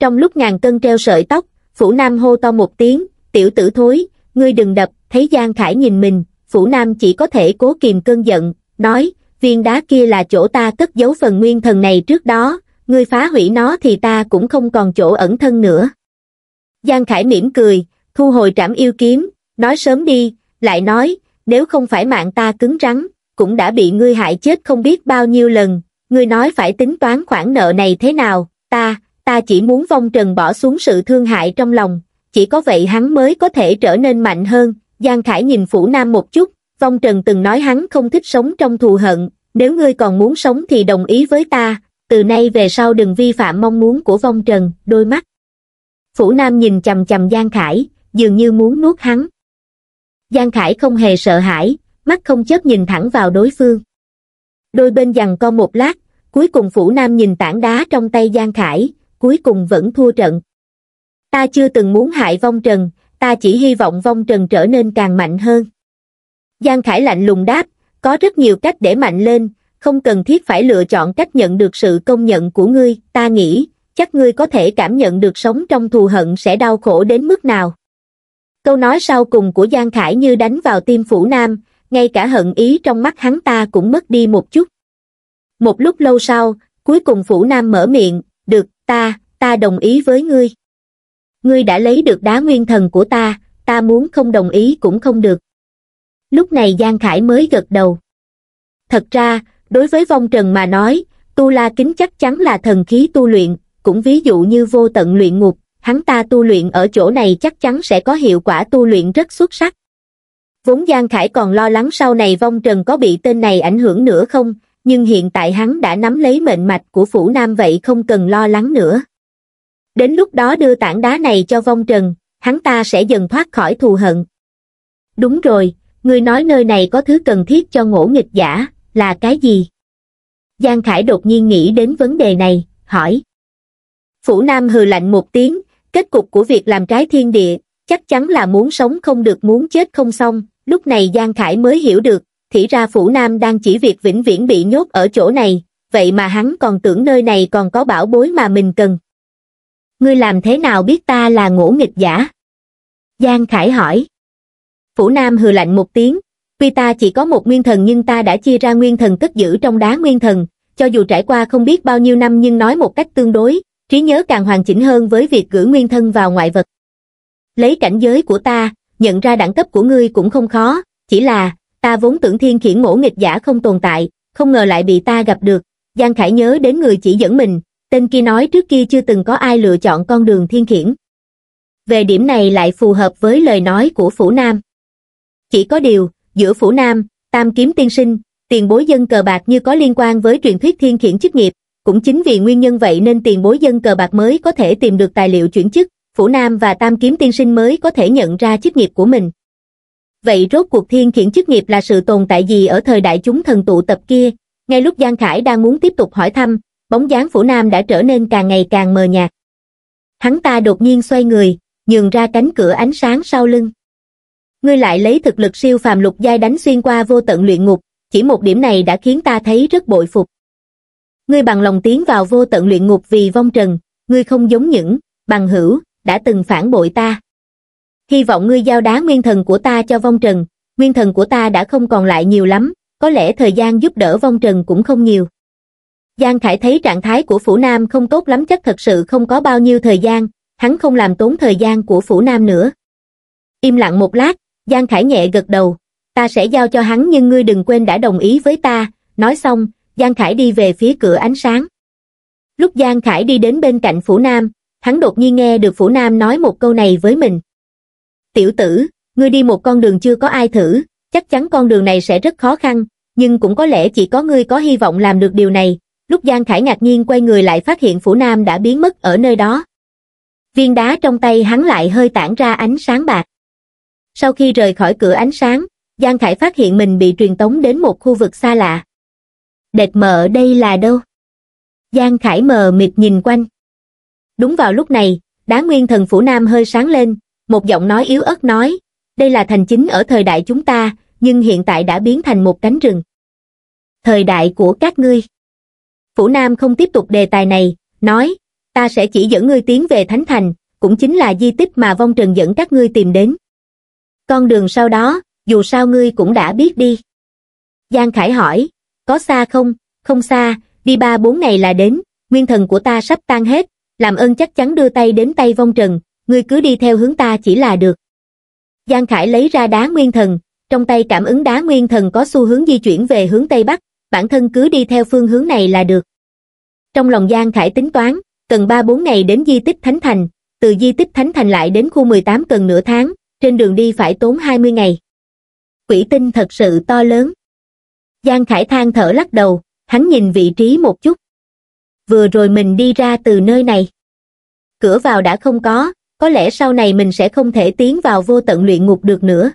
trong lúc ngàn cân treo sợi tóc phủ nam hô to một tiếng tiểu tử thối ngươi đừng đập thấy giang khải nhìn mình phủ nam chỉ có thể cố kìm cơn giận nói viên đá kia là chỗ ta cất giấu phần nguyên thần này trước đó ngươi phá hủy nó thì ta cũng không còn chỗ ẩn thân nữa giang khải mỉm cười thu hồi trảm yêu kiếm nói sớm đi lại nói nếu không phải mạng ta cứng rắn cũng đã bị ngươi hại chết không biết bao nhiêu lần ngươi nói phải tính toán khoản nợ này thế nào ta ta chỉ muốn vong trần bỏ xuống sự thương hại trong lòng chỉ có vậy hắn mới có thể trở nên mạnh hơn giang khải nhìn phủ nam một chút vong trần từng nói hắn không thích sống trong thù hận nếu ngươi còn muốn sống thì đồng ý với ta từ nay về sau đừng vi phạm mong muốn của vong trần đôi mắt phủ nam nhìn chầm chầm giang khải dường như muốn nuốt hắn giang khải không hề sợ hãi mắt không chớp nhìn thẳng vào đối phương đôi bên giằng co một lát cuối cùng phủ nam nhìn tảng đá trong tay giang khải cuối cùng vẫn thua trận ta chưa từng muốn hại vong trần ta chỉ hy vọng vong trần trở nên càng mạnh hơn giang khải lạnh lùng đáp có rất nhiều cách để mạnh lên không cần thiết phải lựa chọn cách nhận được sự công nhận của ngươi ta nghĩ chắc ngươi có thể cảm nhận được sống trong thù hận sẽ đau khổ đến mức nào câu nói sau cùng của giang khải như đánh vào tim phủ nam ngay cả hận ý trong mắt hắn ta cũng mất đi một chút. Một lúc lâu sau, cuối cùng Phủ Nam mở miệng, được, ta, ta đồng ý với ngươi. Ngươi đã lấy được đá nguyên thần của ta, ta muốn không đồng ý cũng không được. Lúc này Giang Khải mới gật đầu. Thật ra, đối với vong trần mà nói, tu la kính chắc chắn là thần khí tu luyện, cũng ví dụ như vô tận luyện ngục, hắn ta tu luyện ở chỗ này chắc chắn sẽ có hiệu quả tu luyện rất xuất sắc. Vốn Giang Khải còn lo lắng sau này vong trần có bị tên này ảnh hưởng nữa không, nhưng hiện tại hắn đã nắm lấy mệnh mạch của phủ nam vậy không cần lo lắng nữa. Đến lúc đó đưa tảng đá này cho vong trần, hắn ta sẽ dần thoát khỏi thù hận. Đúng rồi, người nói nơi này có thứ cần thiết cho ngỗ nghịch giả, là cái gì? Giang Khải đột nhiên nghĩ đến vấn đề này, hỏi. Phủ Nam hừ lạnh một tiếng, kết cục của việc làm trái thiên địa, chắc chắn là muốn sống không được muốn chết không xong, lúc này Giang Khải mới hiểu được, thì ra Phủ Nam đang chỉ việc vĩnh viễn bị nhốt ở chỗ này, vậy mà hắn còn tưởng nơi này còn có bảo bối mà mình cần. Ngươi làm thế nào biết ta là ngỗ nghịch giả? Giang Khải hỏi. Phủ Nam hừ lạnh một tiếng, vì ta chỉ có một nguyên thần nhưng ta đã chia ra nguyên thần cất giữ trong đá nguyên thần, cho dù trải qua không biết bao nhiêu năm nhưng nói một cách tương đối, trí nhớ càng hoàn chỉnh hơn với việc gửi nguyên thân vào ngoại vật. Lấy cảnh giới của ta, nhận ra đẳng cấp của ngươi cũng không khó, chỉ là, ta vốn tưởng thiên khiển mổ nghịch giả không tồn tại, không ngờ lại bị ta gặp được. Giang Khải nhớ đến người chỉ dẫn mình, tên kia nói trước kia chưa từng có ai lựa chọn con đường thiên khiển. Về điểm này lại phù hợp với lời nói của Phủ Nam. Chỉ có điều, giữa Phủ Nam, Tam Kiếm Tiên Sinh, tiền bối dân cờ bạc như có liên quan với truyền thuyết thiên khiển chức nghiệp, cũng chính vì nguyên nhân vậy nên tiền bối dân cờ bạc mới có thể tìm được tài liệu chuyển chức, Phủ Nam và Tam Kiếm Tiên Sinh mới có thể nhận ra chức nghiệp của mình. Vậy rốt cuộc thiên khiển chức nghiệp là sự tồn tại gì ở thời đại chúng thần tụ tập kia? Ngay lúc Giang Khải đang muốn tiếp tục hỏi thăm, bóng dáng Phủ Nam đã trở nên càng ngày càng mờ nhạt. Hắn ta đột nhiên xoay người, nhường ra cánh cửa ánh sáng sau lưng. Ngươi lại lấy thực lực siêu phàm lục giai đánh xuyên qua vô tận luyện ngục, chỉ một điểm này đã khiến ta thấy rất bội phục. Ngươi bằng lòng tiến vào vô tận luyện ngục vì vong trần, ngươi không giống những bằng hữu, đã từng phản bội ta. Hy vọng ngươi giao đá nguyên thần của ta cho vong trần, nguyên thần của ta đã không còn lại nhiều lắm, có lẽ thời gian giúp đỡ vong trần cũng không nhiều. Giang Khải thấy trạng thái của Phủ Nam không tốt lắm chắc thật sự không có bao nhiêu thời gian, hắn không làm tốn thời gian của Phủ Nam nữa. Im lặng một lát, Giang Khải nhẹ gật đầu, ta sẽ giao cho hắn nhưng ngươi đừng quên đã đồng ý với ta, nói xong, Giang Khải đi về phía cửa ánh sáng. Lúc Giang Khải đi đến bên cạnh Phủ Nam, hắn đột nhiên nghe được phủ nam nói một câu này với mình. Tiểu tử, ngươi đi một con đường chưa có ai thử, chắc chắn con đường này sẽ rất khó khăn, nhưng cũng có lẽ chỉ có ngươi có hy vọng làm được điều này. Lúc Giang Khải ngạc nhiên quay người lại phát hiện phủ nam đã biến mất ở nơi đó. Viên đá trong tay hắn lại hơi tản ra ánh sáng bạc. Sau khi rời khỏi cửa ánh sáng, Giang Khải phát hiện mình bị truyền tống đến một khu vực xa lạ. Đệt mờ đây là đâu? Giang Khải mờ mịt nhìn quanh. Đúng vào lúc này, đá nguyên thần phủ nam hơi sáng lên, một giọng nói yếu ớt nói, đây là thành chính ở thời đại chúng ta, nhưng hiện tại đã biến thành một cánh rừng. Thời đại của các ngươi. Phủ Nam không tiếp tục đề tài này, nói, ta sẽ chỉ dẫn ngươi tiến về Thánh Thành, cũng chính là di tích mà vong trần dẫn các ngươi tìm đến. Con đường sau đó, dù sao ngươi cũng đã biết đi. Giang Khải hỏi, có xa không? Không xa, đi ba bốn ngày là đến, nguyên thần của ta sắp tan hết, làm ơn chắc chắn đưa tay đến tay vong trần, ngươi cứ đi theo hướng ta chỉ là được. Giang Khải lấy ra đá nguyên thần, trong tay cảm ứng đá nguyên thần có xu hướng di chuyển về hướng Tây Bắc, bản thân cứ đi theo phương hướng này là được. Trong lòng Giang Khải tính toán, cần 3-4 ngày đến di tích Thánh Thành, từ di tích Thánh Thành lại đến khu 18 cần nửa tháng, trên đường đi phải tốn 20 ngày. Quỷ tinh thật sự to lớn. Giang Khải than thở lắc đầu, hắn nhìn vị trí một chút, vừa rồi mình đi ra từ nơi này. Cửa vào đã không có, có lẽ sau này mình sẽ không thể tiến vào vô tận luyện ngục được nữa.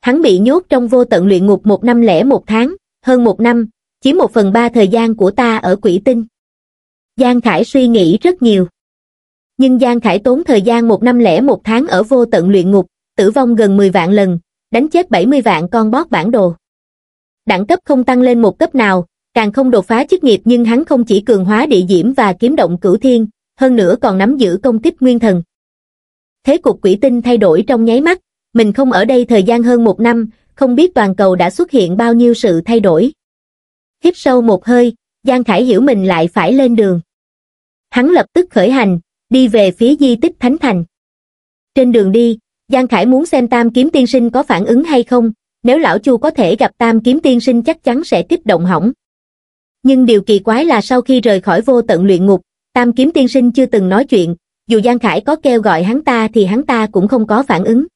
Hắn bị nhốt trong vô tận luyện ngục một năm lẻ một tháng, hơn một năm, chỉ một phần ba thời gian của ta ở quỷ tinh. Giang Khải suy nghĩ rất nhiều. Nhưng Giang Khải tốn thời gian một năm lẻ một tháng ở vô tận luyện ngục, tử vong gần 10 vạn lần, đánh chết 70 vạn con bót bản đồ. Đẳng cấp không tăng lên một cấp nào, càng không đột phá chức nghiệp nhưng hắn không chỉ cường hóa địa diễm và kiếm động cửu thiên, hơn nữa còn nắm giữ công tích nguyên thần. Thế cục quỷ tinh thay đổi trong nháy mắt, mình không ở đây thời gian hơn một năm, không biết toàn cầu đã xuất hiện bao nhiêu sự thay đổi. Hít sâu một hơi, Giang Khải hiểu mình lại phải lên đường. Hắn lập tức khởi hành, đi về phía di tích Thánh Thành. Trên đường đi, Giang Khải muốn xem Tam Kiếm Tiên Sinh có phản ứng hay không, nếu lão Chu có thể gặp Tam Kiếm Tiên Sinh chắc chắn sẽ tiếp động hỏng. Nhưng điều kỳ quái là sau khi rời khỏi vô tận luyện ngục, Tam Kiếm Tiên Sinh chưa từng nói chuyện, dù Giang Khải có kêu gọi hắn ta thì hắn ta cũng không có phản ứng.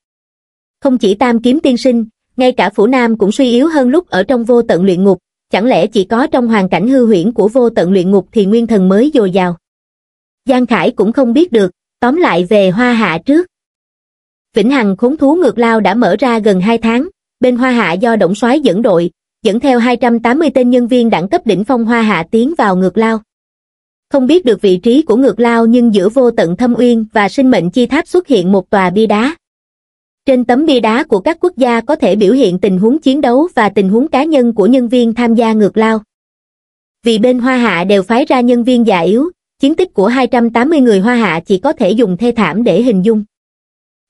Không chỉ Tam Kiếm Tiên Sinh, ngay cả Phủ Nam cũng suy yếu hơn lúc ở trong vô tận luyện ngục, chẳng lẽ chỉ có trong hoàn cảnh hư huyễn của vô tận luyện ngục thì nguyên thần mới dồi dào. Giang Khải cũng không biết được, tóm lại về Hoa Hạ trước. Vĩnh Hằng khốn thú ngược lao đã mở ra gần 2 tháng, bên Hoa Hạ do Động Soái dẫn đội, dẫn theo 280 tên nhân viên đẳng cấp đỉnh phong hoa hạ tiến vào ngược lao. Không biết được vị trí của ngược lao nhưng giữa vô tận thâm uyên và sinh mệnh chi tháp xuất hiện một tòa bia đá. Trên tấm bia đá của các quốc gia có thể biểu hiện tình huống chiến đấu và tình huống cá nhân của nhân viên tham gia ngược lao. Vì bên Hoa Hạ đều phái ra nhân viên già yếu, chiến tích của 280 người Hoa Hạ chỉ có thể dùng thê thảm để hình dung.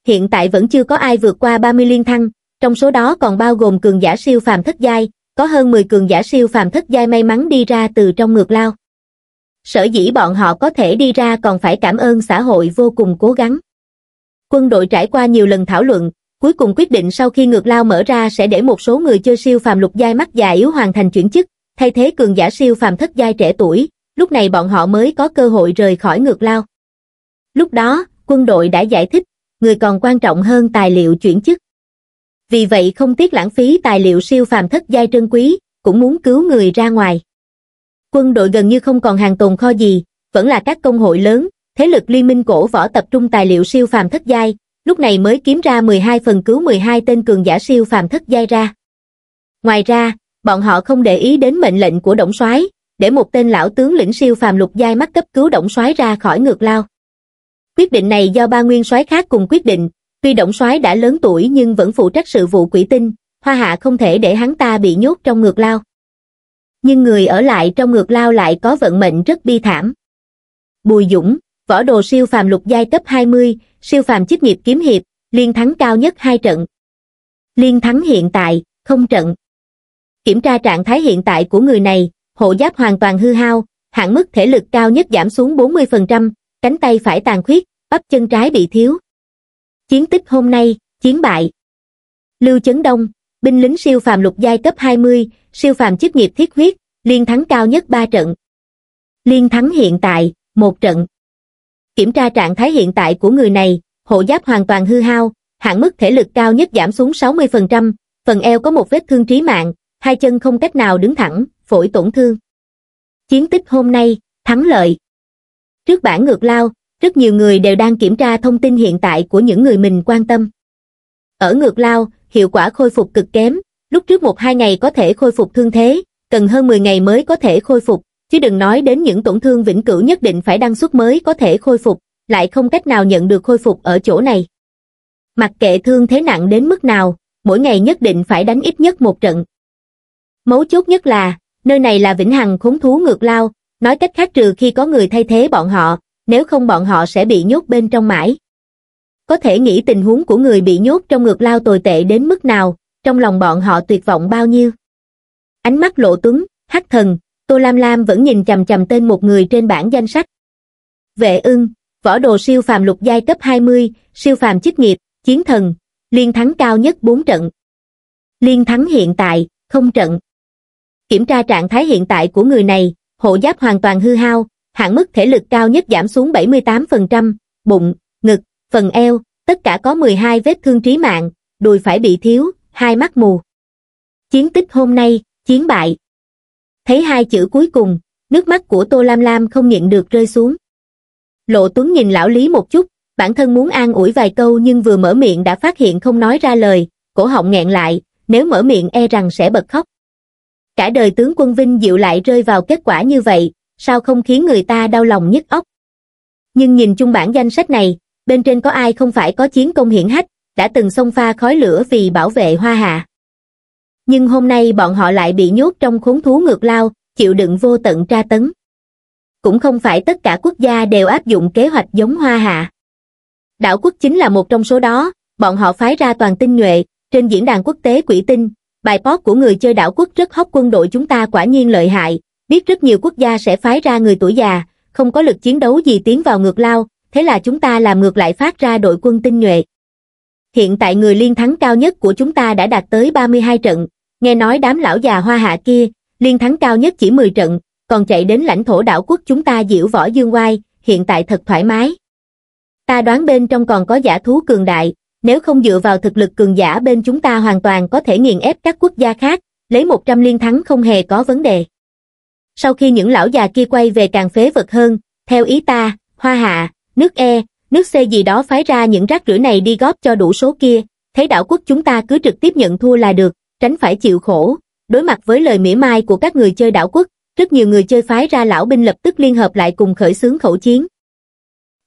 Hiện tại vẫn chưa có ai vượt qua 30 liên thăng, trong số đó còn bao gồm cường giả siêu phàm thất giai, có hơn 10 cường giả siêu phàm thất giai may mắn đi ra từ trong ngược lao. Sở dĩ bọn họ có thể đi ra còn phải cảm ơn xã hội vô cùng cố gắng. Quân đội trải qua nhiều lần thảo luận, cuối cùng quyết định sau khi ngược lao mở ra sẽ để một số người chơi siêu phàm lục giai mắt già yếu hoàn thành chuyển chức, thay thế cường giả siêu phàm thất giai trẻ tuổi, lúc này bọn họ mới có cơ hội rời khỏi ngược lao. Lúc đó, quân đội đã giải thích, người còn quan trọng hơn tài liệu chuyển chức vì vậy không tiếc lãng phí tài liệu siêu phàm thất giai trân quý, cũng muốn cứu người ra ngoài. Quân đội gần như không còn hàng tồn kho gì, vẫn là các công hội lớn, thế lực liên minh cổ võ tập trung tài liệu siêu phàm thất giai, lúc này mới kiếm ra 12 phần cứu 12 tên cường giả siêu phàm thất giai ra. Ngoài ra, bọn họ không để ý đến mệnh lệnh của Đổng Soái, để một tên lão tướng lĩnh siêu phàm lục giai mắc cấp cứu Đổng Soái ra khỏi ngược lao. Quyết định này do ba nguyên soái khác cùng quyết định, Tuy Động Soái đã lớn tuổi nhưng vẫn phụ trách sự vụ quỷ tinh, Hoa Hạ không thể để hắn ta bị nhốt trong ngược lao. Nhưng người ở lại trong ngược lao lại có vận mệnh rất bi thảm. Bùi Dũng, võ đồ siêu phàm lục giai cấp 20, siêu phàm chức nghiệp kiếm hiệp, liên thắng cao nhất hai trận. Liên thắng hiện tại, không trận. Kiểm tra trạng thái hiện tại của người này, hộ giáp hoàn toàn hư hao, hạn mức thể lực cao nhất giảm xuống 40%, cánh tay phải tàn khuyết, bắp chân trái bị thiếu, chiến tích hôm nay, chiến bại. Lưu Chấn Đông, binh lính siêu phàm lục giai cấp 20, siêu phàm chức nghiệp thiết huyết, liên thắng cao nhất 3 trận. Liên thắng hiện tại, một trận. Kiểm tra trạng thái hiện tại của người này, hộ giáp hoàn toàn hư hao, hạn mức thể lực cao nhất giảm xuống 60%, phần eo có một vết thương trí mạng, hai chân không cách nào đứng thẳng, phổi tổn thương. Chiến tích hôm nay, thắng lợi. Trước bản ngược lao, rất nhiều người đều đang kiểm tra thông tin hiện tại của những người mình quan tâm. Ở ngược lao, hiệu quả khôi phục cực kém, lúc trước một hai ngày có thể khôi phục thương thế, cần hơn 10 ngày mới có thể khôi phục, chứ đừng nói đến những tổn thương vĩnh cửu nhất định phải đăng xuất mới có thể khôi phục, lại không cách nào nhận được khôi phục ở chỗ này. Mặc kệ thương thế nặng đến mức nào, mỗi ngày nhất định phải đánh ít nhất một trận. Mấu chốt nhất là, nơi này là vĩnh hằng khốn thú ngược lao, nói cách khác trừ khi có người thay thế bọn họ, nếu không bọn họ sẽ bị nhốt bên trong mãi. Có thể nghĩ tình huống của người bị nhốt trong ngược lao tồi tệ đến mức nào, trong lòng bọn họ tuyệt vọng bao nhiêu. Ánh mắt lộ tuấn, hắc thần, Tô Lam Lam vẫn nhìn chầm chầm tên một người trên bảng danh sách. Vệ ưng, võ đồ siêu phàm lục giai cấp 20, siêu phàm chức nghiệp, chiến thần, liên thắng cao nhất 4 trận. Liên thắng hiện tại, không trận. Kiểm tra trạng thái hiện tại của người này, hộ giáp hoàn toàn hư hao, hạng mức thể lực cao nhất giảm xuống 78%, bụng, ngực, phần eo, tất cả có 12 vết thương trí mạng, đùi phải bị thiếu, hai mắt mù. Chiến tích hôm nay, chiến bại. Thấy hai chữ cuối cùng, nước mắt của Tô Lam Lam không nhịn được rơi xuống. Lộ Tuấn nhìn lão Lý một chút, bản thân muốn an ủi vài câu nhưng vừa mở miệng đã phát hiện không nói ra lời, cổ họng nghẹn lại, nếu mở miệng e rằng sẽ bật khóc. Cả đời tướng quân Vinh dịu lại rơi vào kết quả như vậy, sao không khiến người ta đau lòng nhức óc nhưng nhìn chung bản danh sách này bên trên có ai không phải có chiến công hiển hách đã từng xông pha khói lửa vì bảo vệ hoa hạ nhưng hôm nay bọn họ lại bị nhốt trong khốn thú ngược lao chịu đựng vô tận tra tấn cũng không phải tất cả quốc gia đều áp dụng kế hoạch giống hoa hạ đảo quốc chính là một trong số đó bọn họ phái ra toàn tinh nhuệ trên diễn đàn quốc tế quỷ tinh bài post của người chơi đảo quốc rất hóc quân đội chúng ta quả nhiên lợi hại biết rất nhiều quốc gia sẽ phái ra người tuổi già, không có lực chiến đấu gì tiến vào ngược lao, thế là chúng ta làm ngược lại phát ra đội quân tinh nhuệ. Hiện tại người liên thắng cao nhất của chúng ta đã đạt tới 32 trận, nghe nói đám lão già hoa hạ kia, liên thắng cao nhất chỉ 10 trận, còn chạy đến lãnh thổ đảo quốc chúng ta diễu võ dương oai, hiện tại thật thoải mái. Ta đoán bên trong còn có giả thú cường đại, nếu không dựa vào thực lực cường giả bên chúng ta hoàn toàn có thể nghiền ép các quốc gia khác, lấy 100 liên thắng không hề có vấn đề sau khi những lão già kia quay về càng phế vật hơn, theo ý ta, hoa hạ, nước E, nước C gì đó phái ra những rác rưởi này đi góp cho đủ số kia, thế đảo quốc chúng ta cứ trực tiếp nhận thua là được, tránh phải chịu khổ. Đối mặt với lời mỉa mai của các người chơi đảo quốc, rất nhiều người chơi phái ra lão binh lập tức liên hợp lại cùng khởi xướng khẩu chiến.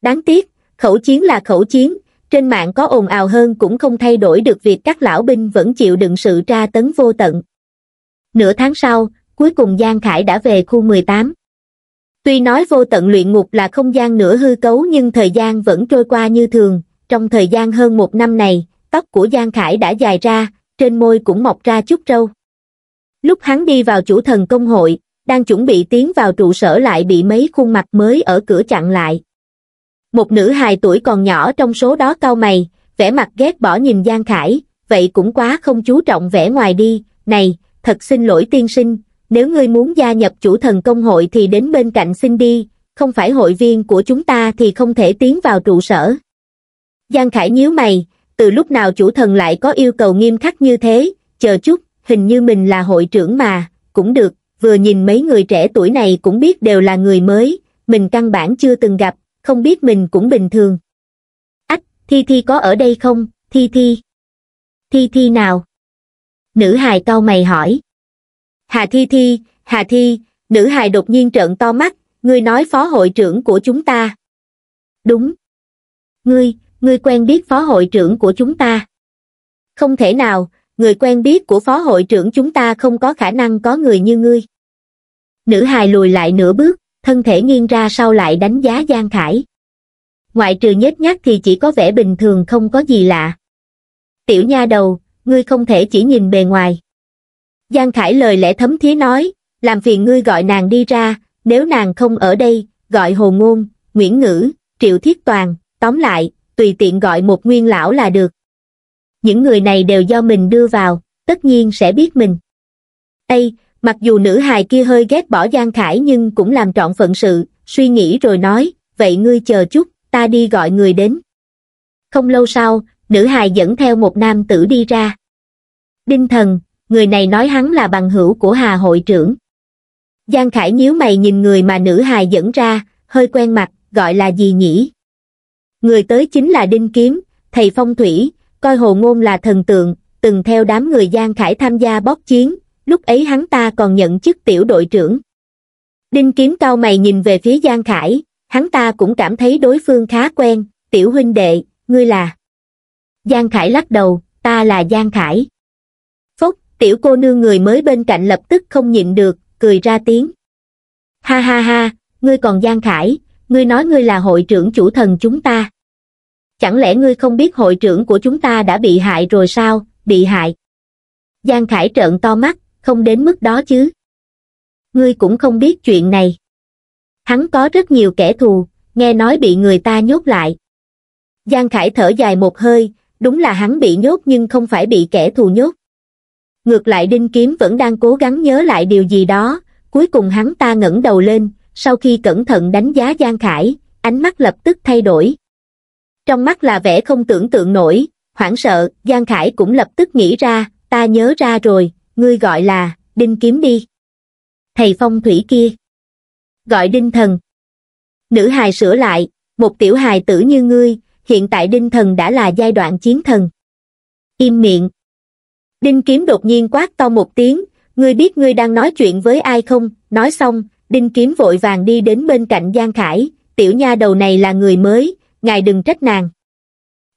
Đáng tiếc, khẩu chiến là khẩu chiến, trên mạng có ồn ào hơn cũng không thay đổi được việc các lão binh vẫn chịu đựng sự tra tấn vô tận. Nửa tháng sau, cuối cùng Giang Khải đã về khu 18. Tuy nói vô tận luyện ngục là không gian nửa hư cấu nhưng thời gian vẫn trôi qua như thường, trong thời gian hơn một năm này, tóc của Giang Khải đã dài ra, trên môi cũng mọc ra chút râu. Lúc hắn đi vào chủ thần công hội, đang chuẩn bị tiến vào trụ sở lại bị mấy khuôn mặt mới ở cửa chặn lại. Một nữ hài tuổi còn nhỏ trong số đó cau mày, vẻ mặt ghét bỏ nhìn Giang Khải, vậy cũng quá không chú trọng vẻ ngoài đi, này, thật xin lỗi tiên sinh, nếu ngươi muốn gia nhập chủ thần công hội thì đến bên cạnh xin đi, không phải hội viên của chúng ta thì không thể tiến vào trụ sở. Giang Khải nhíu mày, từ lúc nào chủ thần lại có yêu cầu nghiêm khắc như thế, chờ chút, hình như mình là hội trưởng mà, cũng được, vừa nhìn mấy người trẻ tuổi này cũng biết đều là người mới, mình căn bản chưa từng gặp, không biết mình cũng bình thường. Ách, Thi Thi có ở đây không, Thi Thi? Thi Thi nào? Nữ hài cao mày hỏi. Hà Thi Thi, Hà Thi, nữ hài đột nhiên trợn to mắt, ngươi nói phó hội trưởng của chúng ta. Đúng. Ngươi, ngươi quen biết phó hội trưởng của chúng ta. Không thể nào, người quen biết của phó hội trưởng chúng ta không có khả năng có người như ngươi. Nữ hài lùi lại nửa bước, thân thể nghiêng ra sau lại đánh giá Giang Khải. Ngoại trừ nhếch nhác thì chỉ có vẻ bình thường không có gì lạ. Tiểu nha đầu, ngươi không thể chỉ nhìn bề ngoài. Giang Khải lời lẽ thấm thía nói, làm phiền ngươi gọi nàng đi ra, nếu nàng không ở đây, gọi Hồ Ngôn, Nguyễn Ngữ, Triệu Thiết Toàn, tóm lại, tùy tiện gọi một nguyên lão là được. Những người này đều do mình đưa vào, tất nhiên sẽ biết mình. Ây, mặc dù nữ hài kia hơi ghét bỏ Giang Khải nhưng cũng làm trọn phận sự, suy nghĩ rồi nói, vậy ngươi chờ chút, ta đi gọi người đến. Không lâu sau, nữ hài dẫn theo một nam tử đi ra. Đinh thần, người này nói hắn là bằng hữu của Hà hội trưởng. Giang Khải nhíu mày nhìn người mà nữ hài dẫn ra, hơi quen mặt, gọi là gì nhỉ? Người tới chính là Đinh Kiếm, thầy phong thủy, coi hồ ngôn là thần tượng, từng theo đám người Giang Khải tham gia bóc chiến, lúc ấy hắn ta còn nhận chức tiểu đội trưởng. Đinh Kiếm cao mày nhìn về phía Giang Khải, hắn ta cũng cảm thấy đối phương khá quen, tiểu huynh đệ, ngươi là. Giang Khải lắc đầu, ta là Giang Khải tiểu cô nương người mới bên cạnh lập tức không nhịn được cười ra tiếng ha ha ha ngươi còn gian khải ngươi nói ngươi là hội trưởng chủ thần chúng ta chẳng lẽ ngươi không biết hội trưởng của chúng ta đã bị hại rồi sao bị hại giang khải trợn to mắt không đến mức đó chứ ngươi cũng không biết chuyện này hắn có rất nhiều kẻ thù nghe nói bị người ta nhốt lại giang khải thở dài một hơi đúng là hắn bị nhốt nhưng không phải bị kẻ thù nhốt ngược lại đinh kiếm vẫn đang cố gắng nhớ lại điều gì đó cuối cùng hắn ta ngẩng đầu lên sau khi cẩn thận đánh giá giang khải ánh mắt lập tức thay đổi trong mắt là vẻ không tưởng tượng nổi hoảng sợ giang khải cũng lập tức nghĩ ra ta nhớ ra rồi ngươi gọi là đinh kiếm đi thầy phong thủy kia gọi đinh thần nữ hài sửa lại một tiểu hài tử như ngươi hiện tại đinh thần đã là giai đoạn chiến thần im miệng Đinh Kiếm đột nhiên quát to một tiếng, ngươi biết ngươi đang nói chuyện với ai không, nói xong, Đinh Kiếm vội vàng đi đến bên cạnh Giang Khải, tiểu nha đầu này là người mới, ngài đừng trách nàng.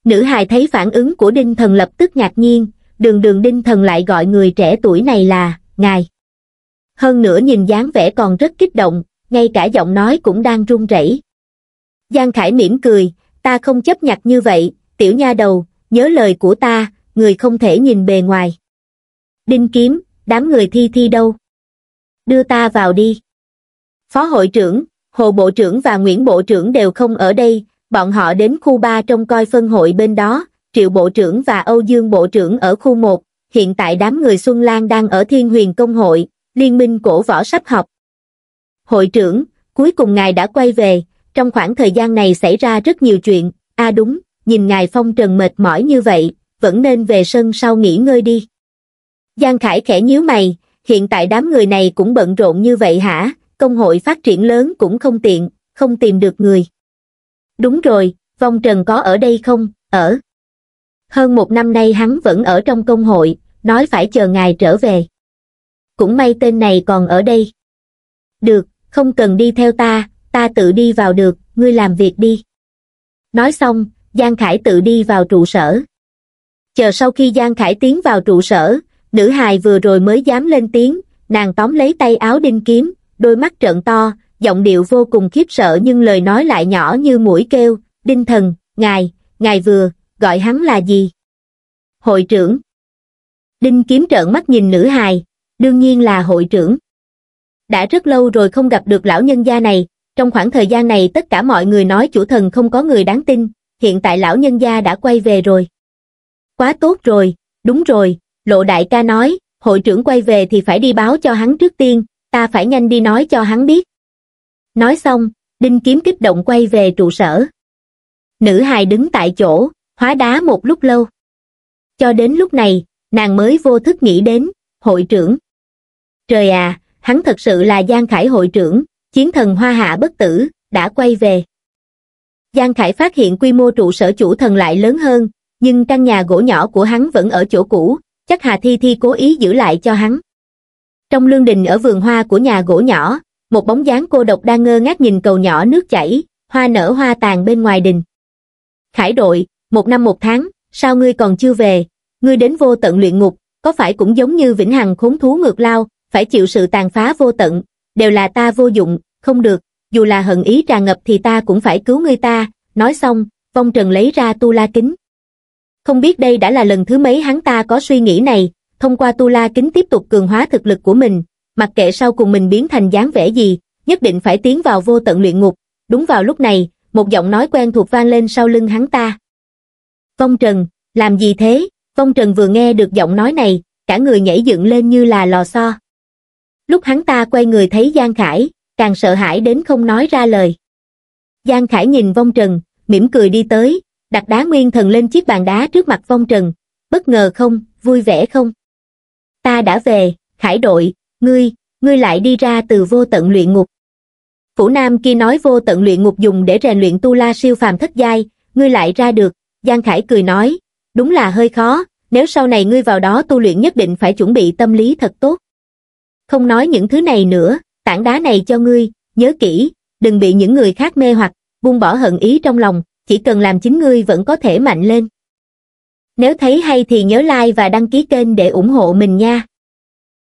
Nữ hài thấy phản ứng của Đinh Thần lập tức ngạc nhiên, đường đường Đinh Thần lại gọi người trẻ tuổi này là, ngài. Hơn nữa nhìn dáng vẻ còn rất kích động, ngay cả giọng nói cũng đang run rẩy. Giang Khải mỉm cười, ta không chấp nhặt như vậy, tiểu nha đầu, nhớ lời của ta, người không thể nhìn bề ngoài. Đinh kiếm, đám người thi thi đâu? Đưa ta vào đi. Phó hội trưởng, Hồ Bộ trưởng và Nguyễn Bộ trưởng đều không ở đây, bọn họ đến khu 3 trông coi phân hội bên đó, Triệu Bộ trưởng và Âu Dương Bộ trưởng ở khu 1, hiện tại đám người Xuân Lan đang ở Thiên Huyền Công hội, Liên minh cổ võ sắp học. Hội trưởng, cuối cùng ngài đã quay về, trong khoảng thời gian này xảy ra rất nhiều chuyện, a à đúng, nhìn ngài phong trần mệt mỏi như vậy, vẫn nên về sân sau nghỉ ngơi đi. Giang Khải khẽ nhíu mày, hiện tại đám người này cũng bận rộn như vậy hả, công hội phát triển lớn cũng không tiện, không tìm được người. Đúng rồi, Vong Trần có ở đây không, ở. Hơn một năm nay hắn vẫn ở trong công hội, nói phải chờ ngài trở về. Cũng may tên này còn ở đây. Được, không cần đi theo ta, ta tự đi vào được, ngươi làm việc đi. Nói xong, Giang Khải tự đi vào trụ sở chờ sau khi giang khải tiến vào trụ sở nữ hài vừa rồi mới dám lên tiếng nàng tóm lấy tay áo đinh kiếm đôi mắt trợn to giọng điệu vô cùng khiếp sợ nhưng lời nói lại nhỏ như mũi kêu đinh thần ngài ngài vừa gọi hắn là gì hội trưởng đinh kiếm trợn mắt nhìn nữ hài đương nhiên là hội trưởng đã rất lâu rồi không gặp được lão nhân gia này trong khoảng thời gian này tất cả mọi người nói chủ thần không có người đáng tin hiện tại lão nhân gia đã quay về rồi quá tốt rồi, đúng rồi, lộ đại ca nói, hội trưởng quay về thì phải đi báo cho hắn trước tiên, ta phải nhanh đi nói cho hắn biết. Nói xong, Đinh Kiếm kích động quay về trụ sở. Nữ hài đứng tại chỗ, hóa đá một lúc lâu. Cho đến lúc này, nàng mới vô thức nghĩ đến, hội trưởng. Trời à, hắn thật sự là Giang Khải hội trưởng, chiến thần hoa hạ bất tử, đã quay về. Giang Khải phát hiện quy mô trụ sở chủ thần lại lớn hơn, nhưng căn nhà gỗ nhỏ của hắn vẫn ở chỗ cũ chắc hà thi thi cố ý giữ lại cho hắn trong lương đình ở vườn hoa của nhà gỗ nhỏ một bóng dáng cô độc đang ngơ ngác nhìn cầu nhỏ nước chảy hoa nở hoa tàn bên ngoài đình khải đội một năm một tháng sao ngươi còn chưa về ngươi đến vô tận luyện ngục có phải cũng giống như vĩnh hằng khốn thú ngược lao phải chịu sự tàn phá vô tận đều là ta vô dụng không được dù là hận ý tràn ngập thì ta cũng phải cứu ngươi ta nói xong vong trần lấy ra tu la kính không biết đây đã là lần thứ mấy hắn ta có suy nghĩ này, thông qua tu la kính tiếp tục cường hóa thực lực của mình, mặc kệ sau cùng mình biến thành dáng vẻ gì, nhất định phải tiến vào vô tận luyện ngục. Đúng vào lúc này, một giọng nói quen thuộc vang lên sau lưng hắn ta. Vong Trần, làm gì thế? Vong Trần vừa nghe được giọng nói này, cả người nhảy dựng lên như là lò xo. Lúc hắn ta quay người thấy Giang Khải, càng sợ hãi đến không nói ra lời. Giang Khải nhìn Vong Trần, mỉm cười đi tới, đặt đá nguyên thần lên chiếc bàn đá trước mặt phong trần bất ngờ không vui vẻ không ta đã về khải đội ngươi ngươi lại đi ra từ vô tận luyện ngục phủ nam kia nói vô tận luyện ngục dùng để rèn luyện tu la siêu phàm thất giai ngươi lại ra được giang khải cười nói đúng là hơi khó nếu sau này ngươi vào đó tu luyện nhất định phải chuẩn bị tâm lý thật tốt không nói những thứ này nữa tảng đá này cho ngươi nhớ kỹ đừng bị những người khác mê hoặc buông bỏ hận ý trong lòng chỉ cần làm chính ngươi vẫn có thể mạnh lên. Nếu thấy hay thì nhớ like và đăng ký kênh để ủng hộ mình nha.